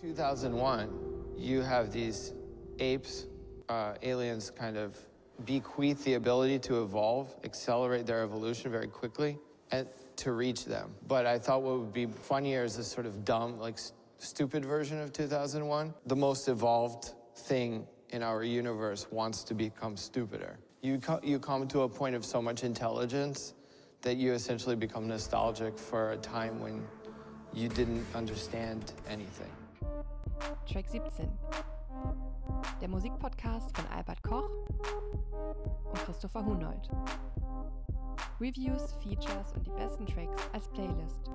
2001, you have these apes, uh, aliens kind of bequeath the ability to evolve, accelerate their evolution very quickly, and to reach them. But I thought what would be funnier is this sort of dumb, like st stupid version of 2001. The most evolved thing in our universe wants to become stupider. You, co you come to a point of so much intelligence that you essentially become nostalgic for a time when you didn't understand anything. Track 17. Der Musikpodcast von Albert Koch und Christopher Hunold. Reviews, Features und die besten Tracks als Playlist.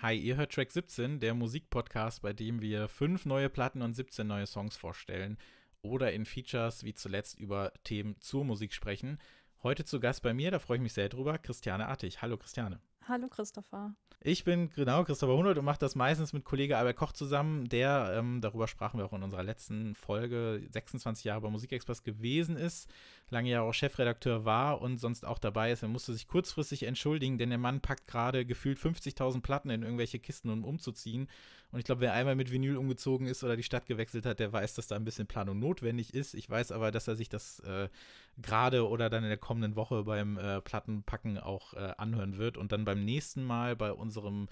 Hi, ihr hört Track 17, der Musikpodcast, bei dem wir fünf neue Platten und 17 neue Songs vorstellen oder in Features wie zuletzt über Themen zur Musik sprechen. Heute zu Gast bei mir, da freue ich mich sehr drüber, Christiane Artig. Hallo Christiane. Hallo Christopher. Ich bin genau Christopher Hunold und mache das meistens mit Kollege Albert Koch zusammen, der, ähm, darüber sprachen wir auch in unserer letzten Folge, 26 Jahre bei Musikexpress gewesen ist, lange Jahre auch Chefredakteur war und sonst auch dabei ist. Er musste sich kurzfristig entschuldigen, denn der Mann packt gerade gefühlt 50.000 Platten in irgendwelche Kisten, um umzuziehen und ich glaube, wer einmal mit Vinyl umgezogen ist oder die Stadt gewechselt hat, der weiß, dass da ein bisschen Planung notwendig ist. Ich weiß aber, dass er sich das äh, gerade oder dann in der kommenden Woche beim äh, Plattenpacken auch äh, anhören wird und dann beim nächsten Mal bei unserem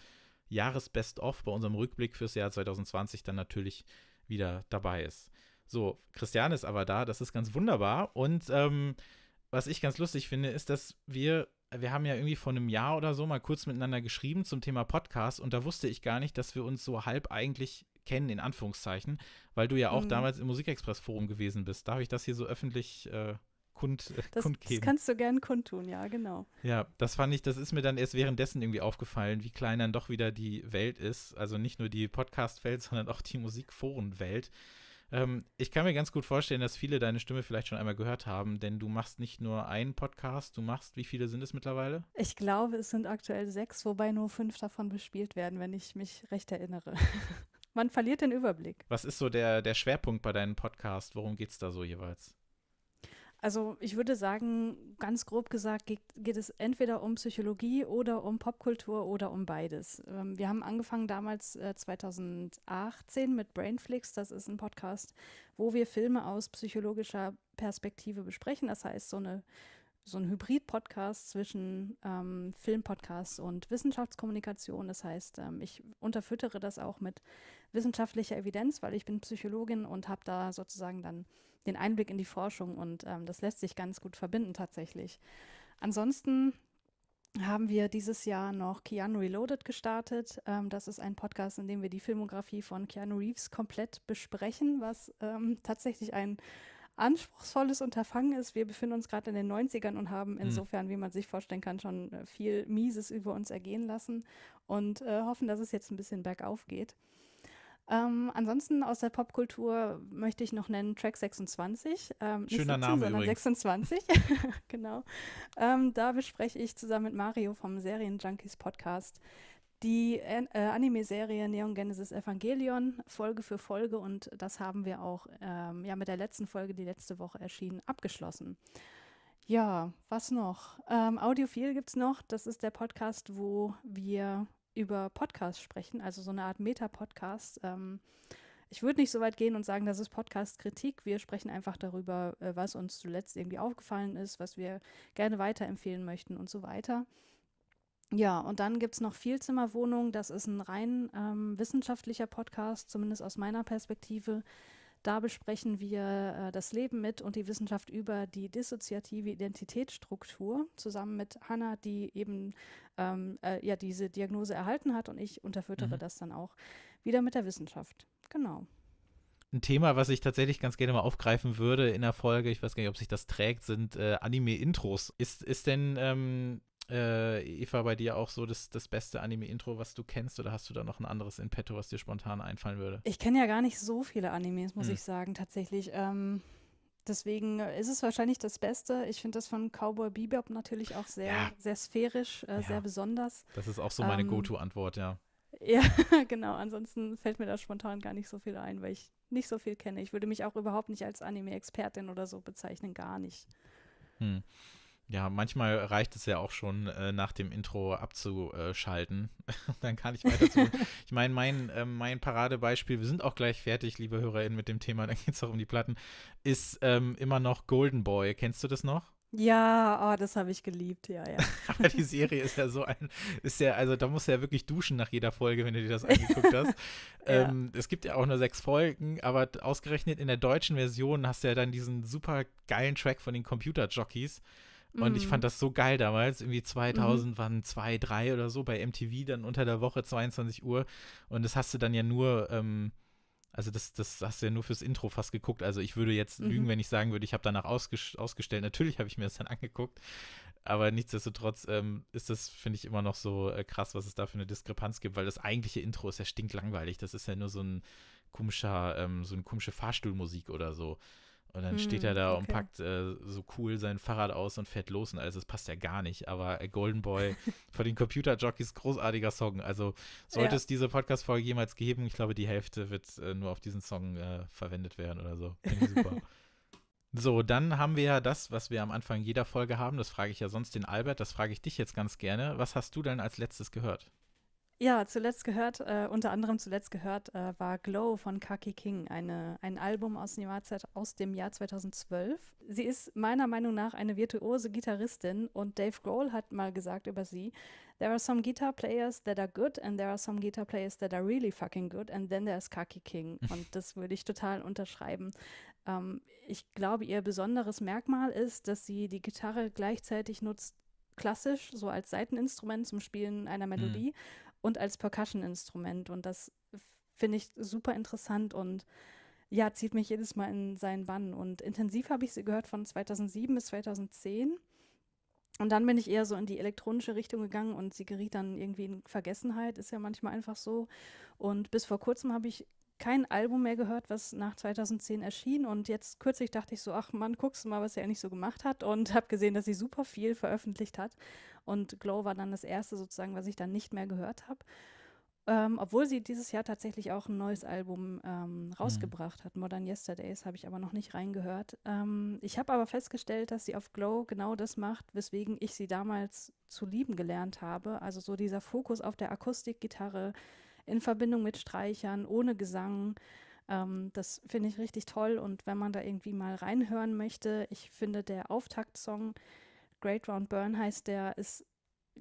Jahresbest-of, bei unserem Rückblick fürs Jahr 2020 dann natürlich wieder dabei ist. So, Christiane ist aber da, das ist ganz wunderbar. Und ähm, was ich ganz lustig finde, ist, dass wir wir haben ja irgendwie vor einem Jahr oder so mal kurz miteinander geschrieben zum Thema Podcast und da wusste ich gar nicht, dass wir uns so halb eigentlich kennen, in Anführungszeichen, weil du ja auch mhm. damals im Musikexpress-Forum gewesen bist. Darf ich das hier so öffentlich äh, kund, äh, das, kundgeben? Das kannst du gern kundtun, ja, genau. Ja, das fand ich, das ist mir dann erst währenddessen irgendwie aufgefallen, wie klein dann doch wieder die Welt ist. Also nicht nur die Podcast-Welt, sondern auch die Musikforen-Welt. Ähm, ich kann mir ganz gut vorstellen, dass viele deine Stimme vielleicht schon einmal gehört haben, denn du machst nicht nur einen Podcast, du machst, wie viele sind es mittlerweile? Ich glaube, es sind aktuell sechs, wobei nur fünf davon bespielt werden, wenn ich mich recht erinnere. Man verliert den Überblick. Was ist so der, der Schwerpunkt bei deinem Podcast? Worum geht es da so jeweils? Also ich würde sagen, ganz grob gesagt, geht, geht es entweder um Psychologie oder um Popkultur oder um beides. Ähm, wir haben angefangen damals äh, 2018 mit Brainflix, das ist ein Podcast, wo wir Filme aus psychologischer Perspektive besprechen. Das heißt, so eine so ein Hybrid-Podcast zwischen ähm, Filmpodcast und Wissenschaftskommunikation. Das heißt, ähm, ich unterfüttere das auch mit wissenschaftlicher Evidenz, weil ich bin Psychologin und habe da sozusagen dann den Einblick in die Forschung und ähm, das lässt sich ganz gut verbinden tatsächlich. Ansonsten haben wir dieses Jahr noch Keanu Reloaded gestartet. Ähm, das ist ein Podcast, in dem wir die Filmografie von Keanu Reeves komplett besprechen, was ähm, tatsächlich ein anspruchsvolles Unterfangen ist. Wir befinden uns gerade in den 90ern und haben hm. insofern, wie man sich vorstellen kann, schon äh, viel Mieses über uns ergehen lassen und äh, hoffen, dass es jetzt ein bisschen bergauf geht. Ähm, ansonsten aus der Popkultur möchte ich noch nennen Track 26. Ähm, Schöner 17, Name sondern übrigens. 26, genau. Ähm, da bespreche ich zusammen mit Mario vom Serien Junkies Podcast die äh, äh, Anime-Serie Neon Genesis Evangelion Folge für Folge und das haben wir auch ähm, ja mit der letzten Folge, die letzte Woche erschien, abgeschlossen. Ja, was noch? Ähm, Audiophil gibt es noch. Das ist der Podcast, wo wir über Podcasts sprechen, also so eine Art Meta-Podcast. Ähm, ich würde nicht so weit gehen und sagen, das ist Podcast-Kritik. Wir sprechen einfach darüber, äh, was uns zuletzt irgendwie aufgefallen ist, was wir gerne weiterempfehlen möchten und so weiter. Ja, und dann gibt es noch Vielzimmerwohnung. Das ist ein rein ähm, wissenschaftlicher Podcast, zumindest aus meiner Perspektive. Da besprechen wir äh, das Leben mit und die Wissenschaft über die dissoziative Identitätsstruktur zusammen mit Hanna, die eben ähm, äh, ja diese Diagnose erhalten hat und ich unterfüttere mhm. das dann auch wieder mit der Wissenschaft. Genau ein Thema, was ich tatsächlich ganz gerne mal aufgreifen würde in der Folge, ich weiß gar nicht, ob sich das trägt, sind äh, Anime-Intros. Ist, ist denn ähm, äh, Eva, bei dir auch so das, das beste Anime-Intro, was du kennst, oder hast du da noch ein anderes in petto, was dir spontan einfallen würde? Ich kenne ja gar nicht so viele Animes, muss hm. ich sagen, tatsächlich. Ähm, deswegen ist es wahrscheinlich das Beste. Ich finde das von Cowboy Bebop natürlich auch sehr, ja. sehr sphärisch, äh, ja. sehr besonders. Das ist auch so meine ähm, Go-To-Antwort, ja. Ja, genau. Ansonsten fällt mir da spontan gar nicht so viel ein, weil ich nicht so viel kenne. Ich würde mich auch überhaupt nicht als Anime-Expertin oder so bezeichnen, gar nicht. Hm. Ja, manchmal reicht es ja auch schon, äh, nach dem Intro abzuschalten. Dann kann ich weiter zu. ich meine, mein, äh, mein Paradebeispiel, wir sind auch gleich fertig, liebe HörerInnen, mit dem Thema, dann geht es auch um die Platten, ist ähm, immer noch Golden Boy. Kennst du das noch? Ja, oh, das habe ich geliebt, ja, ja. Aber die Serie ist ja so ein, ist ja, also da musst du ja wirklich duschen nach jeder Folge, wenn du dir das angeguckt hast. Ähm, ja. ähm, es gibt ja auch nur sechs Folgen, aber ausgerechnet in der deutschen Version hast du ja dann diesen super geilen Track von den Computerjockeys. jockeys und ich fand mhm. das so geil damals. Irgendwie 2000 mhm. waren zwei, drei oder so bei MTV dann unter der Woche 22 Uhr. Und das hast du dann ja nur, ähm, also das, das hast du ja nur fürs Intro fast geguckt. Also ich würde jetzt mhm. lügen, wenn ich sagen würde, ich habe danach ausges ausgestellt. Natürlich habe ich mir das dann angeguckt. Aber nichtsdestotrotz ähm, ist das, finde ich, immer noch so äh, krass, was es da für eine Diskrepanz gibt, weil das eigentliche Intro ist ja stinklangweilig. Das ist ja nur so ein komischer, ähm, so eine komische Fahrstuhlmusik oder so. Und dann hm, steht er hm, da okay. und packt äh, so cool sein Fahrrad aus und fährt los und alles. Das passt ja gar nicht. Aber äh, Golden Boy von den Computer Jockeys, großartiger Song. Also sollte ja. es diese Podcast-Folge jemals geben, ich glaube, die Hälfte wird äh, nur auf diesen Song äh, verwendet werden oder so. Finde ich super. so, dann haben wir ja das, was wir am Anfang jeder Folge haben. Das frage ich ja sonst den Albert, das frage ich dich jetzt ganz gerne. Was hast du denn als letztes gehört? Ja, zuletzt gehört, äh, unter anderem zuletzt gehört, äh, war Glow von Kaki King, eine, ein Album aus dem, Jahr, aus dem Jahr 2012. Sie ist meiner Meinung nach eine virtuose Gitarristin und Dave Grohl hat mal gesagt über sie, There are some guitar players that are good and there are some guitar players that are really fucking good and then there's Kaki King. Und das würde ich total unterschreiben. Ähm, ich glaube, ihr besonderes Merkmal ist, dass sie die Gitarre gleichzeitig nutzt, klassisch, so als Seiteninstrument zum Spielen einer mhm. Melodie. Mhm und als Percussion-Instrument. Und das finde ich super interessant und ja, zieht mich jedes Mal in seinen Bann. Und intensiv habe ich sie gehört von 2007 bis 2010. Und dann bin ich eher so in die elektronische Richtung gegangen und sie geriet dann irgendwie in Vergessenheit, ist ja manchmal einfach so. Und bis vor kurzem habe ich kein Album mehr gehört, was nach 2010 erschien. Und jetzt kürzlich dachte ich so, ach Mann, guckst du mal, was sie eigentlich so gemacht hat. Und habe gesehen, dass sie super viel veröffentlicht hat. Und Glow war dann das erste sozusagen, was ich dann nicht mehr gehört habe. Ähm, obwohl sie dieses Jahr tatsächlich auch ein neues Album ähm, mhm. rausgebracht mhm. hat. Modern Yesterdays habe ich aber noch nicht reingehört. Ähm, ich habe aber festgestellt, dass sie auf Glow genau das macht, weswegen ich sie damals zu lieben gelernt habe. Also so dieser Fokus auf der Akustikgitarre, in Verbindung mit Streichern, ohne Gesang. Ähm, das finde ich richtig toll und wenn man da irgendwie mal reinhören möchte, ich finde der Auftaktsong Great Round Burn heißt der, ist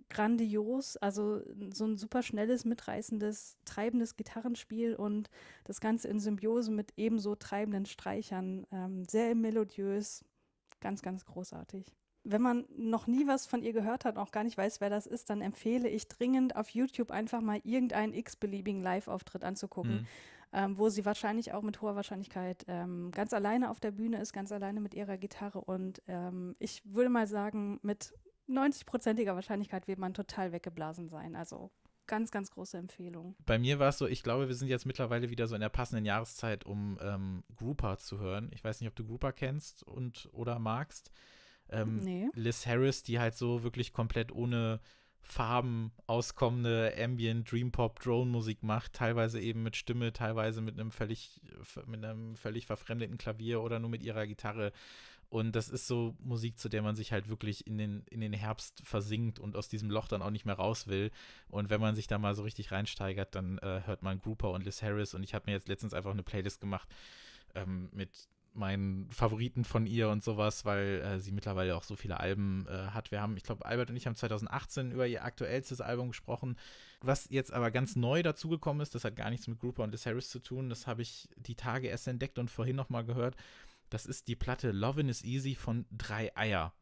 grandios, also so ein super schnelles, mitreißendes, treibendes Gitarrenspiel und das Ganze in Symbiose mit ebenso treibenden Streichern. Ähm, sehr melodiös, ganz, ganz großartig wenn man noch nie was von ihr gehört hat und auch gar nicht weiß, wer das ist, dann empfehle ich dringend auf YouTube einfach mal irgendeinen x-beliebigen Live-Auftritt anzugucken, mhm. ähm, wo sie wahrscheinlich auch mit hoher Wahrscheinlichkeit ähm, ganz alleine auf der Bühne ist, ganz alleine mit ihrer Gitarre und ähm, ich würde mal sagen, mit 90-prozentiger Wahrscheinlichkeit wird man total weggeblasen sein. Also ganz, ganz große Empfehlung. Bei mir war es so, ich glaube, wir sind jetzt mittlerweile wieder so in der passenden Jahreszeit, um ähm, Grouper zu hören. Ich weiß nicht, ob du Grouper kennst und oder magst. Ähm, nee. Liz Harris, die halt so wirklich komplett ohne Farben auskommende Ambient Dream Pop Drone Musik macht, teilweise eben mit Stimme, teilweise mit einem völlig mit einem völlig verfremdeten Klavier oder nur mit ihrer Gitarre und das ist so Musik, zu der man sich halt wirklich in den in den Herbst versinkt und aus diesem Loch dann auch nicht mehr raus will und wenn man sich da mal so richtig reinsteigert, dann äh, hört man Grouper und Liz Harris und ich habe mir jetzt letztens einfach eine Playlist gemacht ähm, mit meinen Favoriten von ihr und sowas, weil äh, sie mittlerweile auch so viele Alben äh, hat. Wir haben, ich glaube, Albert und ich haben 2018 über ihr aktuellstes Album gesprochen. Was jetzt aber ganz neu dazugekommen ist, das hat gar nichts mit Grouper und Liz Harris zu tun, das habe ich die Tage erst entdeckt und vorhin nochmal gehört. Das ist die Platte Lovin' is Easy von Drei Eier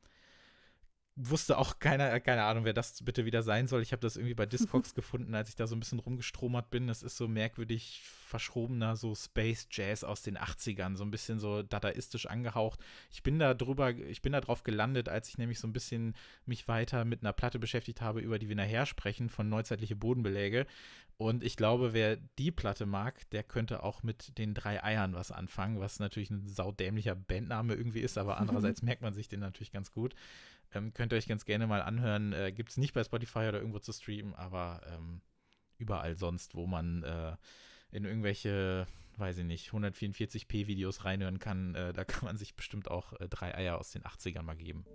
wusste auch keiner, äh, keine Ahnung, wer das bitte wieder sein soll. Ich habe das irgendwie bei Discogs gefunden, als ich da so ein bisschen rumgestromert bin. Das ist so merkwürdig verschobener, so Space Jazz aus den 80ern, so ein bisschen so dadaistisch angehaucht. Ich bin da drüber, ich bin da drauf gelandet, als ich nämlich so ein bisschen mich weiter mit einer Platte beschäftigt habe, über die wir nachher sprechen, von Neuzeitliche Bodenbeläge. Und ich glaube, wer die Platte mag, der könnte auch mit den drei Eiern was anfangen, was natürlich ein saudämlicher Bandname irgendwie ist, aber andererseits merkt man sich den natürlich ganz gut. Ähm, könnt ihr euch ganz gerne mal anhören. Äh, Gibt es nicht bei Spotify oder irgendwo zu streamen, aber ähm, überall sonst, wo man äh, in irgendwelche, weiß ich nicht, 144p Videos reinhören kann. Äh, da kann man sich bestimmt auch äh, drei Eier aus den 80ern mal geben.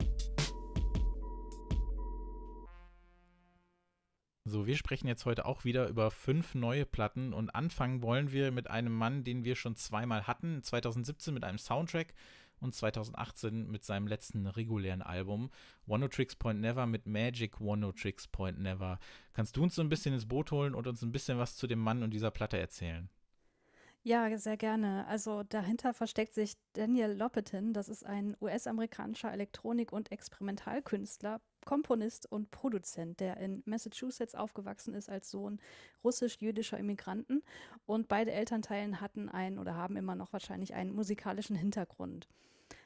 So, wir sprechen jetzt heute auch wieder über fünf neue Platten und anfangen wollen wir mit einem Mann, den wir schon zweimal hatten, 2017 mit einem Soundtrack, und 2018 mit seinem letzten regulären Album One No Tricks Point Never mit Magic One No Tricks Point Never. Kannst du uns so ein bisschen ins Boot holen und uns ein bisschen was zu dem Mann und dieser Platte erzählen? Ja, sehr gerne. Also dahinter versteckt sich Daniel Lopetin. Das ist ein US-amerikanischer Elektronik- und Experimentalkünstler, Komponist und Produzent, der in Massachusetts aufgewachsen ist als Sohn russisch-jüdischer Immigranten. Und beide Elternteilen hatten einen oder haben immer noch wahrscheinlich einen musikalischen Hintergrund.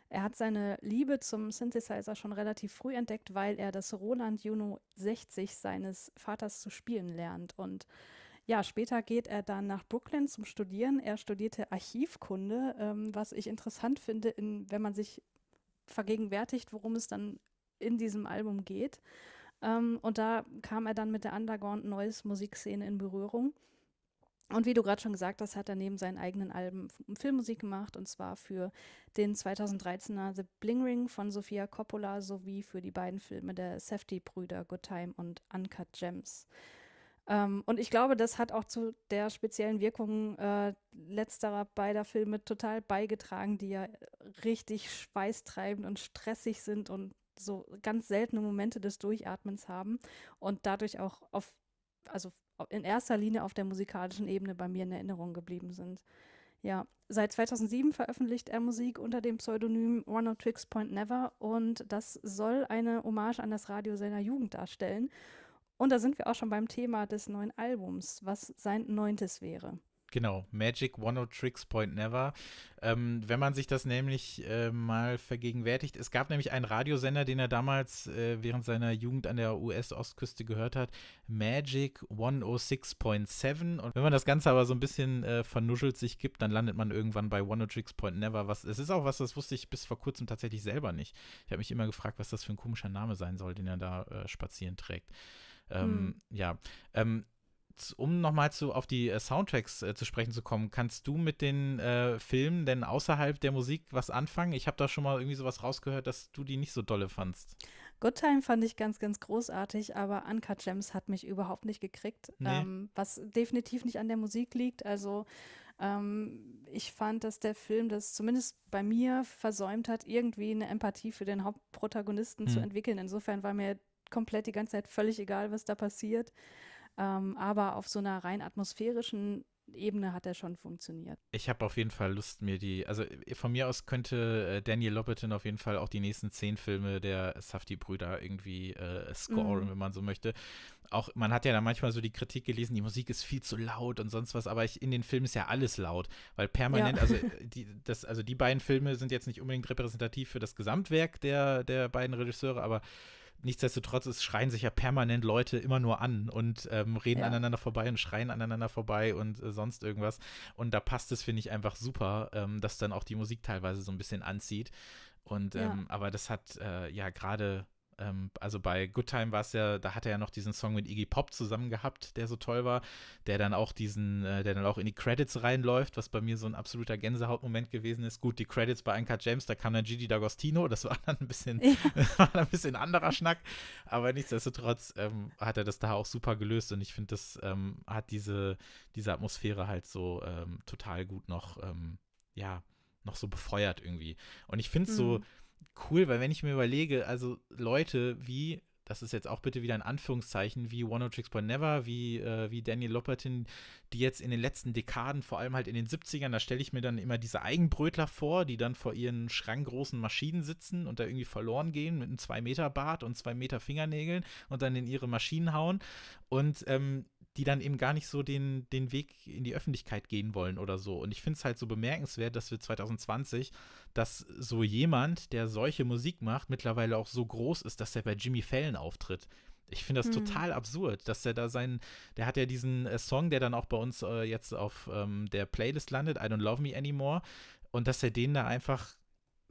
Er hat seine Liebe zum Synthesizer schon relativ früh entdeckt, weil er das Roland Juno 60 seines Vaters zu spielen lernt. Und ja, später geht er dann nach Brooklyn zum Studieren. Er studierte Archivkunde, ähm, was ich interessant finde, in, wenn man sich vergegenwärtigt, worum es dann in diesem Album geht. Ähm, und da kam er dann mit der Underground-Noise-Musikszene in Berührung. Und wie du gerade schon gesagt hast, hat er neben seinen eigenen Alben Filmmusik gemacht und zwar für den 2013er The Bling Ring von Sofia Coppola sowie für die beiden Filme der Safety-Brüder Good Time und Uncut Gems. Ähm, und ich glaube, das hat auch zu der speziellen Wirkung äh, letzterer beider Filme total beigetragen, die ja richtig schweißtreibend und stressig sind und so ganz seltene Momente des Durchatmens haben und dadurch auch auf, also in erster Linie auf der musikalischen Ebene bei mir in Erinnerung geblieben sind. Ja, seit 2007 veröffentlicht er Musik unter dem Pseudonym One of Tricks Point Never und das soll eine Hommage an das Radio seiner Jugend darstellen. Und da sind wir auch schon beim Thema des neuen Albums, was sein neuntes wäre. Genau, Magic One No oh Tricks Point Never. Ähm, wenn man sich das nämlich äh, mal vergegenwärtigt, es gab nämlich einen Radiosender, den er damals äh, während seiner Jugend an der US-Ostküste gehört hat, Magic 106.7. Und wenn man das Ganze aber so ein bisschen äh, vernuschelt sich gibt, dann landet man irgendwann bei One No oh Tricks Point Never. Was, es ist auch was, das wusste ich bis vor kurzem tatsächlich selber nicht. Ich habe mich immer gefragt, was das für ein komischer Name sein soll, den er da äh, spazieren trägt. Ähm, hm. Ja, ähm, um nochmal zu, auf die äh, Soundtracks äh, zu sprechen zu kommen, kannst du mit den äh, Filmen denn außerhalb der Musik was anfangen? Ich habe da schon mal irgendwie sowas rausgehört, dass du die nicht so dolle fandst. Good Time fand ich ganz, ganz großartig, aber Uncut Gems hat mich überhaupt nicht gekriegt, nee. ähm, was definitiv nicht an der Musik liegt. Also ähm, ich fand, dass der Film das zumindest bei mir versäumt hat, irgendwie eine Empathie für den Hauptprotagonisten hm. zu entwickeln. Insofern war mir komplett die ganze Zeit völlig egal, was da passiert. Ähm, aber auf so einer rein atmosphärischen Ebene hat er schon funktioniert. Ich habe auf jeden Fall Lust, mir die, also äh, von mir aus könnte äh, Daniel Lopperton auf jeden Fall auch die nächsten zehn Filme der safti brüder irgendwie äh, scoren, mhm. wenn man so möchte. Auch, man hat ja da manchmal so die Kritik gelesen, die Musik ist viel zu laut und sonst was, aber ich, in den Filmen ist ja alles laut, weil permanent, ja. also, äh, die, das, also die beiden Filme sind jetzt nicht unbedingt repräsentativ für das Gesamtwerk der, der beiden Regisseure, aber nichtsdestotrotz es schreien sich ja permanent Leute immer nur an und ähm, reden ja. aneinander vorbei und schreien aneinander vorbei und äh, sonst irgendwas. Und da passt es, finde ich, einfach super, ähm, dass dann auch die Musik teilweise so ein bisschen anzieht. Und ja. Ähm, aber das hat äh, ja gerade ähm, also bei Good Time war es ja, da hat er ja noch diesen Song mit Iggy Pop zusammen gehabt, der so toll war, der dann auch diesen, äh, der dann auch in die Credits reinläuft, was bei mir so ein absoluter Gänsehautmoment gewesen ist. Gut, die Credits bei Anka James, da kam dann Gigi D'Agostino, das war dann ein bisschen, ja. ein bisschen anderer Schnack, aber nichtsdestotrotz ähm, hat er das da auch super gelöst und ich finde, das ähm, hat diese, diese Atmosphäre halt so ähm, total gut noch, ähm, ja, noch so befeuert irgendwie. Und ich finde es mhm. so, cool, weil wenn ich mir überlege, also Leute wie das ist jetzt auch bitte wieder ein Anführungszeichen, wie One Tricks Point Never, wie, äh, wie Danny Lopperton, die jetzt in den letzten Dekaden, vor allem halt in den 70ern, da stelle ich mir dann immer diese Eigenbrötler vor, die dann vor ihren schrankgroßen Maschinen sitzen und da irgendwie verloren gehen mit einem 2-Meter-Bart und 2 Meter Fingernägeln und dann in ihre Maschinen hauen. Und ähm, die dann eben gar nicht so den, den Weg in die Öffentlichkeit gehen wollen oder so. Und ich finde es halt so bemerkenswert, dass wir 2020, dass so jemand, der solche Musik macht, mittlerweile auch so groß ist, dass er bei Jimmy Fallon auftritt. Ich finde das hm. total absurd, dass er da seinen, der hat ja diesen äh, Song, der dann auch bei uns äh, jetzt auf ähm, der Playlist landet, I Don't Love Me Anymore, und dass er den da einfach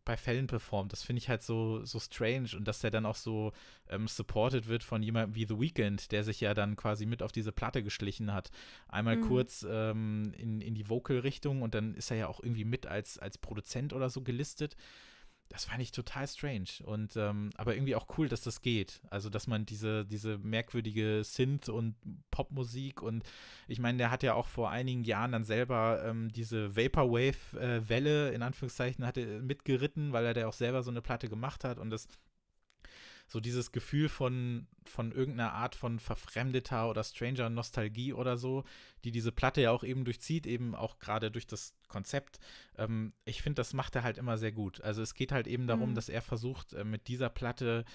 bei Fällen performt. Das finde ich halt so, so strange und dass der dann auch so ähm, supported wird von jemandem wie The Weeknd, der sich ja dann quasi mit auf diese Platte geschlichen hat. Einmal mhm. kurz ähm, in, in die Vocal-Richtung und dann ist er ja auch irgendwie mit als, als Produzent oder so gelistet das fand ich total strange und ähm, aber irgendwie auch cool, dass das geht. Also dass man diese diese merkwürdige Synth und Popmusik und ich meine, der hat ja auch vor einigen Jahren dann selber ähm, diese Vaporwave-Welle äh, in Anführungszeichen hatte mitgeritten, weil er da auch selber so eine Platte gemacht hat und das so dieses Gefühl von, von irgendeiner Art von verfremdeter oder stranger Nostalgie oder so, die diese Platte ja auch eben durchzieht, eben auch gerade durch das Konzept. Ähm, ich finde, das macht er halt immer sehr gut. Also es geht halt eben darum, mhm. dass er versucht, äh, mit dieser Platte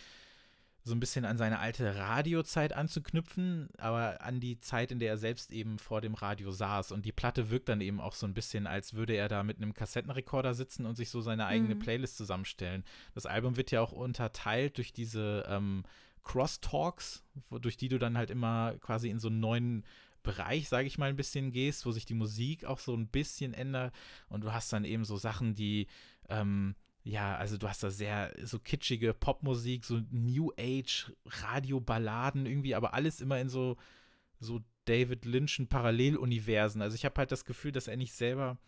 so ein bisschen an seine alte Radiozeit anzuknüpfen, aber an die Zeit, in der er selbst eben vor dem Radio saß. Und die Platte wirkt dann eben auch so ein bisschen, als würde er da mit einem Kassettenrekorder sitzen und sich so seine eigene mhm. Playlist zusammenstellen. Das Album wird ja auch unterteilt durch diese ähm, Crosstalks, wo, durch die du dann halt immer quasi in so einen neuen Bereich, sage ich mal, ein bisschen gehst, wo sich die Musik auch so ein bisschen ändert. Und du hast dann eben so Sachen, die ähm, ja, also du hast da sehr so kitschige Popmusik, so New Age Radioballaden irgendwie, aber alles immer in so so David Lynch'en Paralleluniversen. Also ich habe halt das Gefühl, dass er nicht selber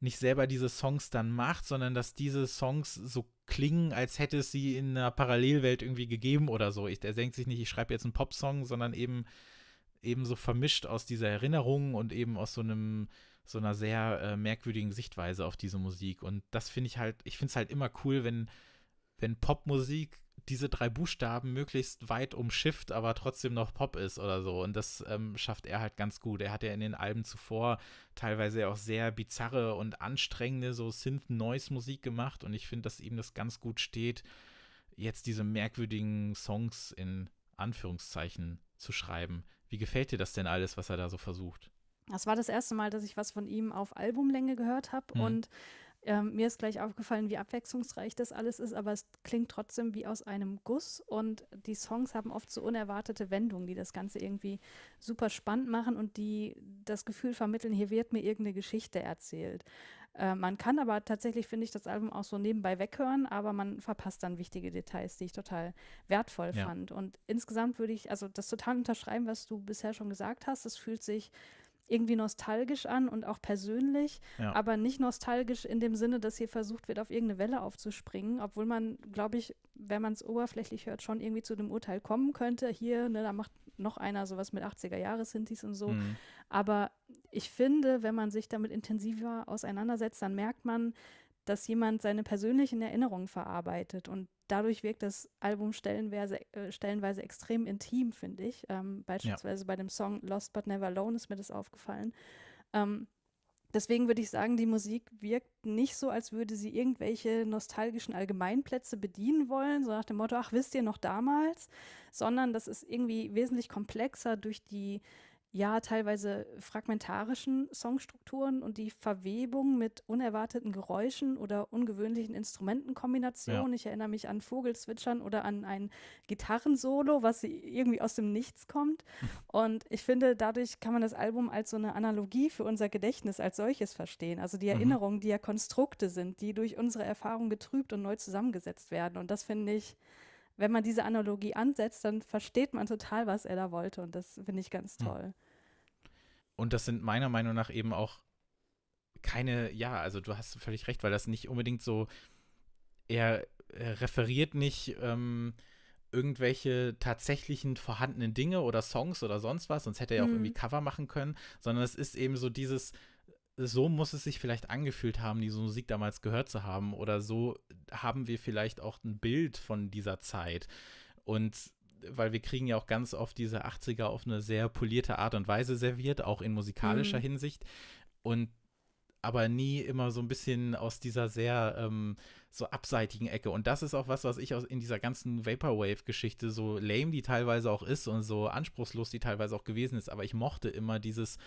nicht selber diese Songs dann macht, sondern dass diese Songs so klingen, als hätte es sie in einer Parallelwelt irgendwie gegeben oder so. Ich, er denkt sich nicht, ich schreibe jetzt einen Popsong, sondern eben eben so vermischt aus dieser Erinnerung und eben aus so einem so einer sehr äh, merkwürdigen Sichtweise auf diese Musik. Und das finde ich halt, ich finde es halt immer cool, wenn, wenn Popmusik diese drei Buchstaben möglichst weit umschifft, aber trotzdem noch Pop ist oder so. Und das ähm, schafft er halt ganz gut. Er hat ja in den Alben zuvor teilweise auch sehr bizarre und anstrengende so Synth-Noise-Musik gemacht. Und ich finde, dass ihm das ganz gut steht, jetzt diese merkwürdigen Songs in Anführungszeichen zu schreiben. Wie gefällt dir das denn alles, was er da so versucht? Das war das erste Mal, dass ich was von ihm auf Albumlänge gehört habe mhm. und ähm, mir ist gleich aufgefallen, wie abwechslungsreich das alles ist, aber es klingt trotzdem wie aus einem Guss und die Songs haben oft so unerwartete Wendungen, die das Ganze irgendwie super spannend machen und die das Gefühl vermitteln, hier wird mir irgendeine Geschichte erzählt. Äh, man kann aber tatsächlich, finde ich, das Album auch so nebenbei weghören, aber man verpasst dann wichtige Details, die ich total wertvoll ja. fand. Und insgesamt würde ich also das total unterschreiben, was du bisher schon gesagt hast. Es fühlt sich irgendwie nostalgisch an und auch persönlich, ja. aber nicht nostalgisch in dem Sinne, dass hier versucht wird, auf irgendeine Welle aufzuspringen, obwohl man, glaube ich, wenn man es oberflächlich hört, schon irgendwie zu dem Urteil kommen könnte. Hier, ne, da macht noch einer sowas mit 80er-Jahres-Sintis und so. Mhm. Aber ich finde, wenn man sich damit intensiver auseinandersetzt, dann merkt man, dass jemand seine persönlichen Erinnerungen verarbeitet. Und dadurch wirkt das Album stellenweise, äh, stellenweise extrem intim, finde ich. Ähm, beispielsweise ja. bei dem Song Lost But Never Alone ist mir das aufgefallen. Ähm, deswegen würde ich sagen, die Musik wirkt nicht so, als würde sie irgendwelche nostalgischen Allgemeinplätze bedienen wollen, so nach dem Motto, ach, wisst ihr noch damals, sondern das ist irgendwie wesentlich komplexer durch die ja teilweise fragmentarischen Songstrukturen und die Verwebung mit unerwarteten Geräuschen oder ungewöhnlichen Instrumentenkombinationen. Ja. Ich erinnere mich an Vogelzwitschern oder an ein Gitarrensolo, was irgendwie aus dem Nichts kommt. und ich finde, dadurch kann man das Album als so eine Analogie für unser Gedächtnis als solches verstehen. Also die mhm. Erinnerungen, mhm. die ja Konstrukte sind, die durch unsere Erfahrung getrübt und neu zusammengesetzt werden. Und das finde ich wenn man diese Analogie ansetzt, dann versteht man total, was er da wollte. Und das finde ich ganz hm. toll. Und das sind meiner Meinung nach eben auch keine, ja, also du hast völlig recht, weil das nicht unbedingt so, er, er referiert nicht ähm, irgendwelche tatsächlichen vorhandenen Dinge oder Songs oder sonst was, sonst hätte er ja mhm. auch irgendwie mhm. Cover machen können, sondern es ist eben so dieses, so muss es sich vielleicht angefühlt haben, diese Musik damals gehört zu haben oder so haben wir vielleicht auch ein Bild von dieser Zeit. Und weil wir kriegen ja auch ganz oft diese 80er auf eine sehr polierte Art und Weise serviert, auch in musikalischer mhm. Hinsicht. Und aber nie immer so ein bisschen aus dieser sehr ähm, so abseitigen Ecke. Und das ist auch was, was ich aus, in dieser ganzen Vaporwave-Geschichte, so lame die teilweise auch ist und so anspruchslos die teilweise auch gewesen ist, aber ich mochte immer dieses,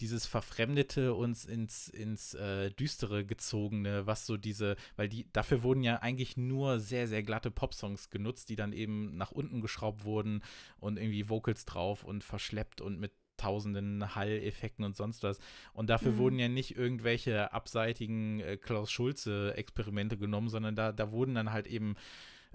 dieses verfremdete, uns ins, ins äh, düstere gezogene, was so diese, weil die, dafür wurden ja eigentlich nur sehr, sehr glatte Popsongs genutzt, die dann eben nach unten geschraubt wurden und irgendwie Vocals drauf und verschleppt und mit tausenden Hall-Effekten und sonst was. Und dafür mhm. wurden ja nicht irgendwelche abseitigen äh, Klaus Schulze-Experimente genommen, sondern da, da wurden dann halt eben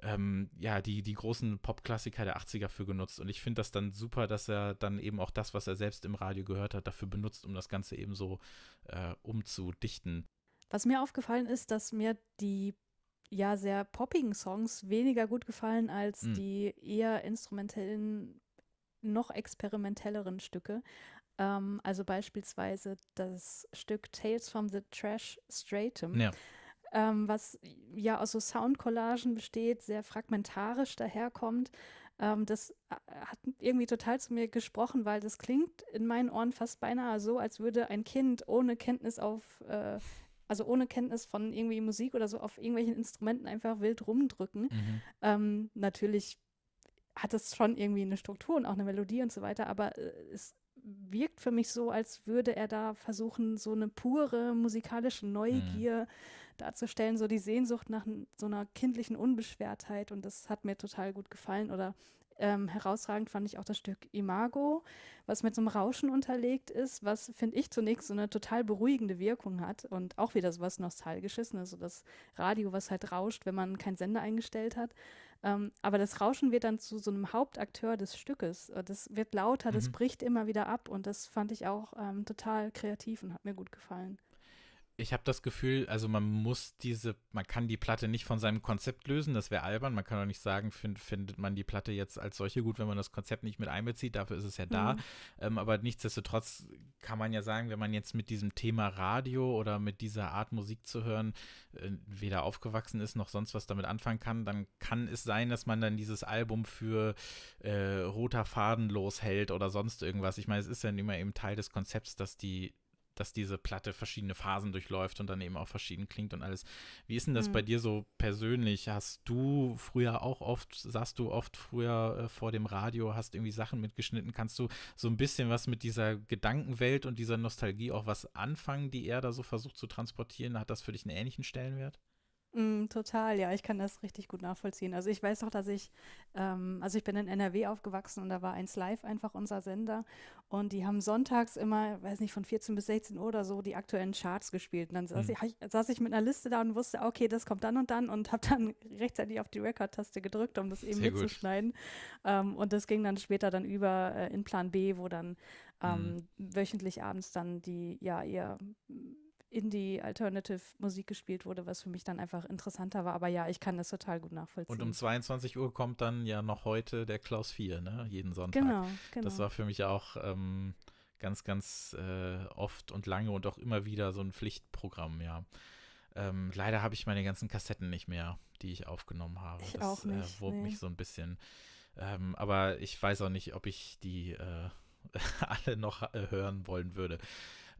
ähm, ja, die, die großen Pop-Klassiker der 80er für genutzt. Und ich finde das dann super, dass er dann eben auch das, was er selbst im Radio gehört hat, dafür benutzt, um das Ganze eben so äh, umzudichten. Was mir aufgefallen ist, dass mir die ja sehr poppigen Songs weniger gut gefallen als mhm. die eher instrumentellen, noch experimentelleren Stücke. Ähm, also beispielsweise das Stück Tales from the Trash Stratum. Ja ähm, was ja aus so Soundcollagen besteht, sehr fragmentarisch daherkommt. Ähm, das äh, hat irgendwie total zu mir gesprochen, weil das klingt in meinen Ohren fast beinahe so, als würde ein Kind ohne Kenntnis auf äh, also ohne Kenntnis von irgendwie Musik oder so auf irgendwelchen Instrumenten einfach wild rumdrücken. Mhm. Ähm, natürlich hat es schon irgendwie eine Struktur und auch eine Melodie und so weiter, aber äh, es wirkt für mich so, als würde er da versuchen, so eine pure musikalische Neugier mhm darzustellen, so die Sehnsucht nach so einer kindlichen Unbeschwertheit. Und das hat mir total gut gefallen. Oder ähm, herausragend fand ich auch das Stück Imago, was mit so einem Rauschen unterlegt ist, was, finde ich, zunächst so eine total beruhigende Wirkung hat und auch wieder so was Nostalgisches, ne? so das Radio, was halt rauscht, wenn man keinen Sender eingestellt hat. Ähm, aber das Rauschen wird dann zu so einem Hauptakteur des Stückes. Äh, das wird lauter, mhm. das bricht immer wieder ab und das fand ich auch ähm, total kreativ und hat mir gut gefallen ich habe das Gefühl, also man muss diese, man kann die Platte nicht von seinem Konzept lösen, das wäre albern. Man kann auch nicht sagen, find, findet man die Platte jetzt als solche gut, wenn man das Konzept nicht mit einbezieht, dafür ist es ja da. Mhm. Ähm, aber nichtsdestotrotz kann man ja sagen, wenn man jetzt mit diesem Thema Radio oder mit dieser Art Musik zu hören äh, weder aufgewachsen ist noch sonst was damit anfangen kann, dann kann es sein, dass man dann dieses Album für äh, roter Faden loshält oder sonst irgendwas. Ich meine, es ist ja immer eben Teil des Konzepts, dass die dass diese Platte verschiedene Phasen durchläuft und dann eben auch verschieden klingt und alles. Wie ist denn das mhm. bei hm. dir so persönlich? Hast du früher auch oft, saßt du oft früher äh, vor dem Radio, hast irgendwie Sachen mitgeschnitten? Kannst du so ein bisschen was mit dieser Gedankenwelt und dieser Nostalgie auch was anfangen, die er da so versucht zu transportieren? Hat das für dich einen ähnlichen Stellenwert? Mm, total, ja, ich kann das richtig gut nachvollziehen. Also ich weiß noch, dass ich, ähm, also ich bin in NRW aufgewachsen und da war eins live einfach unser Sender und die haben sonntags immer, weiß nicht, von 14 bis 16 Uhr oder so die aktuellen Charts gespielt. Und dann saß, mhm. ich, saß ich mit einer Liste da und wusste, okay, das kommt dann und dann und habe dann rechtzeitig auf die Record-Taste gedrückt, um das eben Sehr mitzuschneiden. Ähm, und das ging dann später dann über äh, in Plan B, wo dann mhm. ähm, mhm. wöchentlich abends dann die, ja, ihr Indie-Alternative-Musik gespielt wurde, was für mich dann einfach interessanter war. Aber ja, ich kann das total gut nachvollziehen. Und um 22 Uhr kommt dann ja noch heute der Klaus 4, ne? Jeden Sonntag. Genau, genau. Das war für mich auch ähm, ganz, ganz äh, oft und lange und auch immer wieder so ein Pflichtprogramm, ja. Ähm, leider habe ich meine ganzen Kassetten nicht mehr, die ich aufgenommen habe. Ich das auch äh, wurmt nee. mich so ein bisschen. Ähm, aber ich weiß auch nicht, ob ich die äh, alle noch äh, hören wollen würde.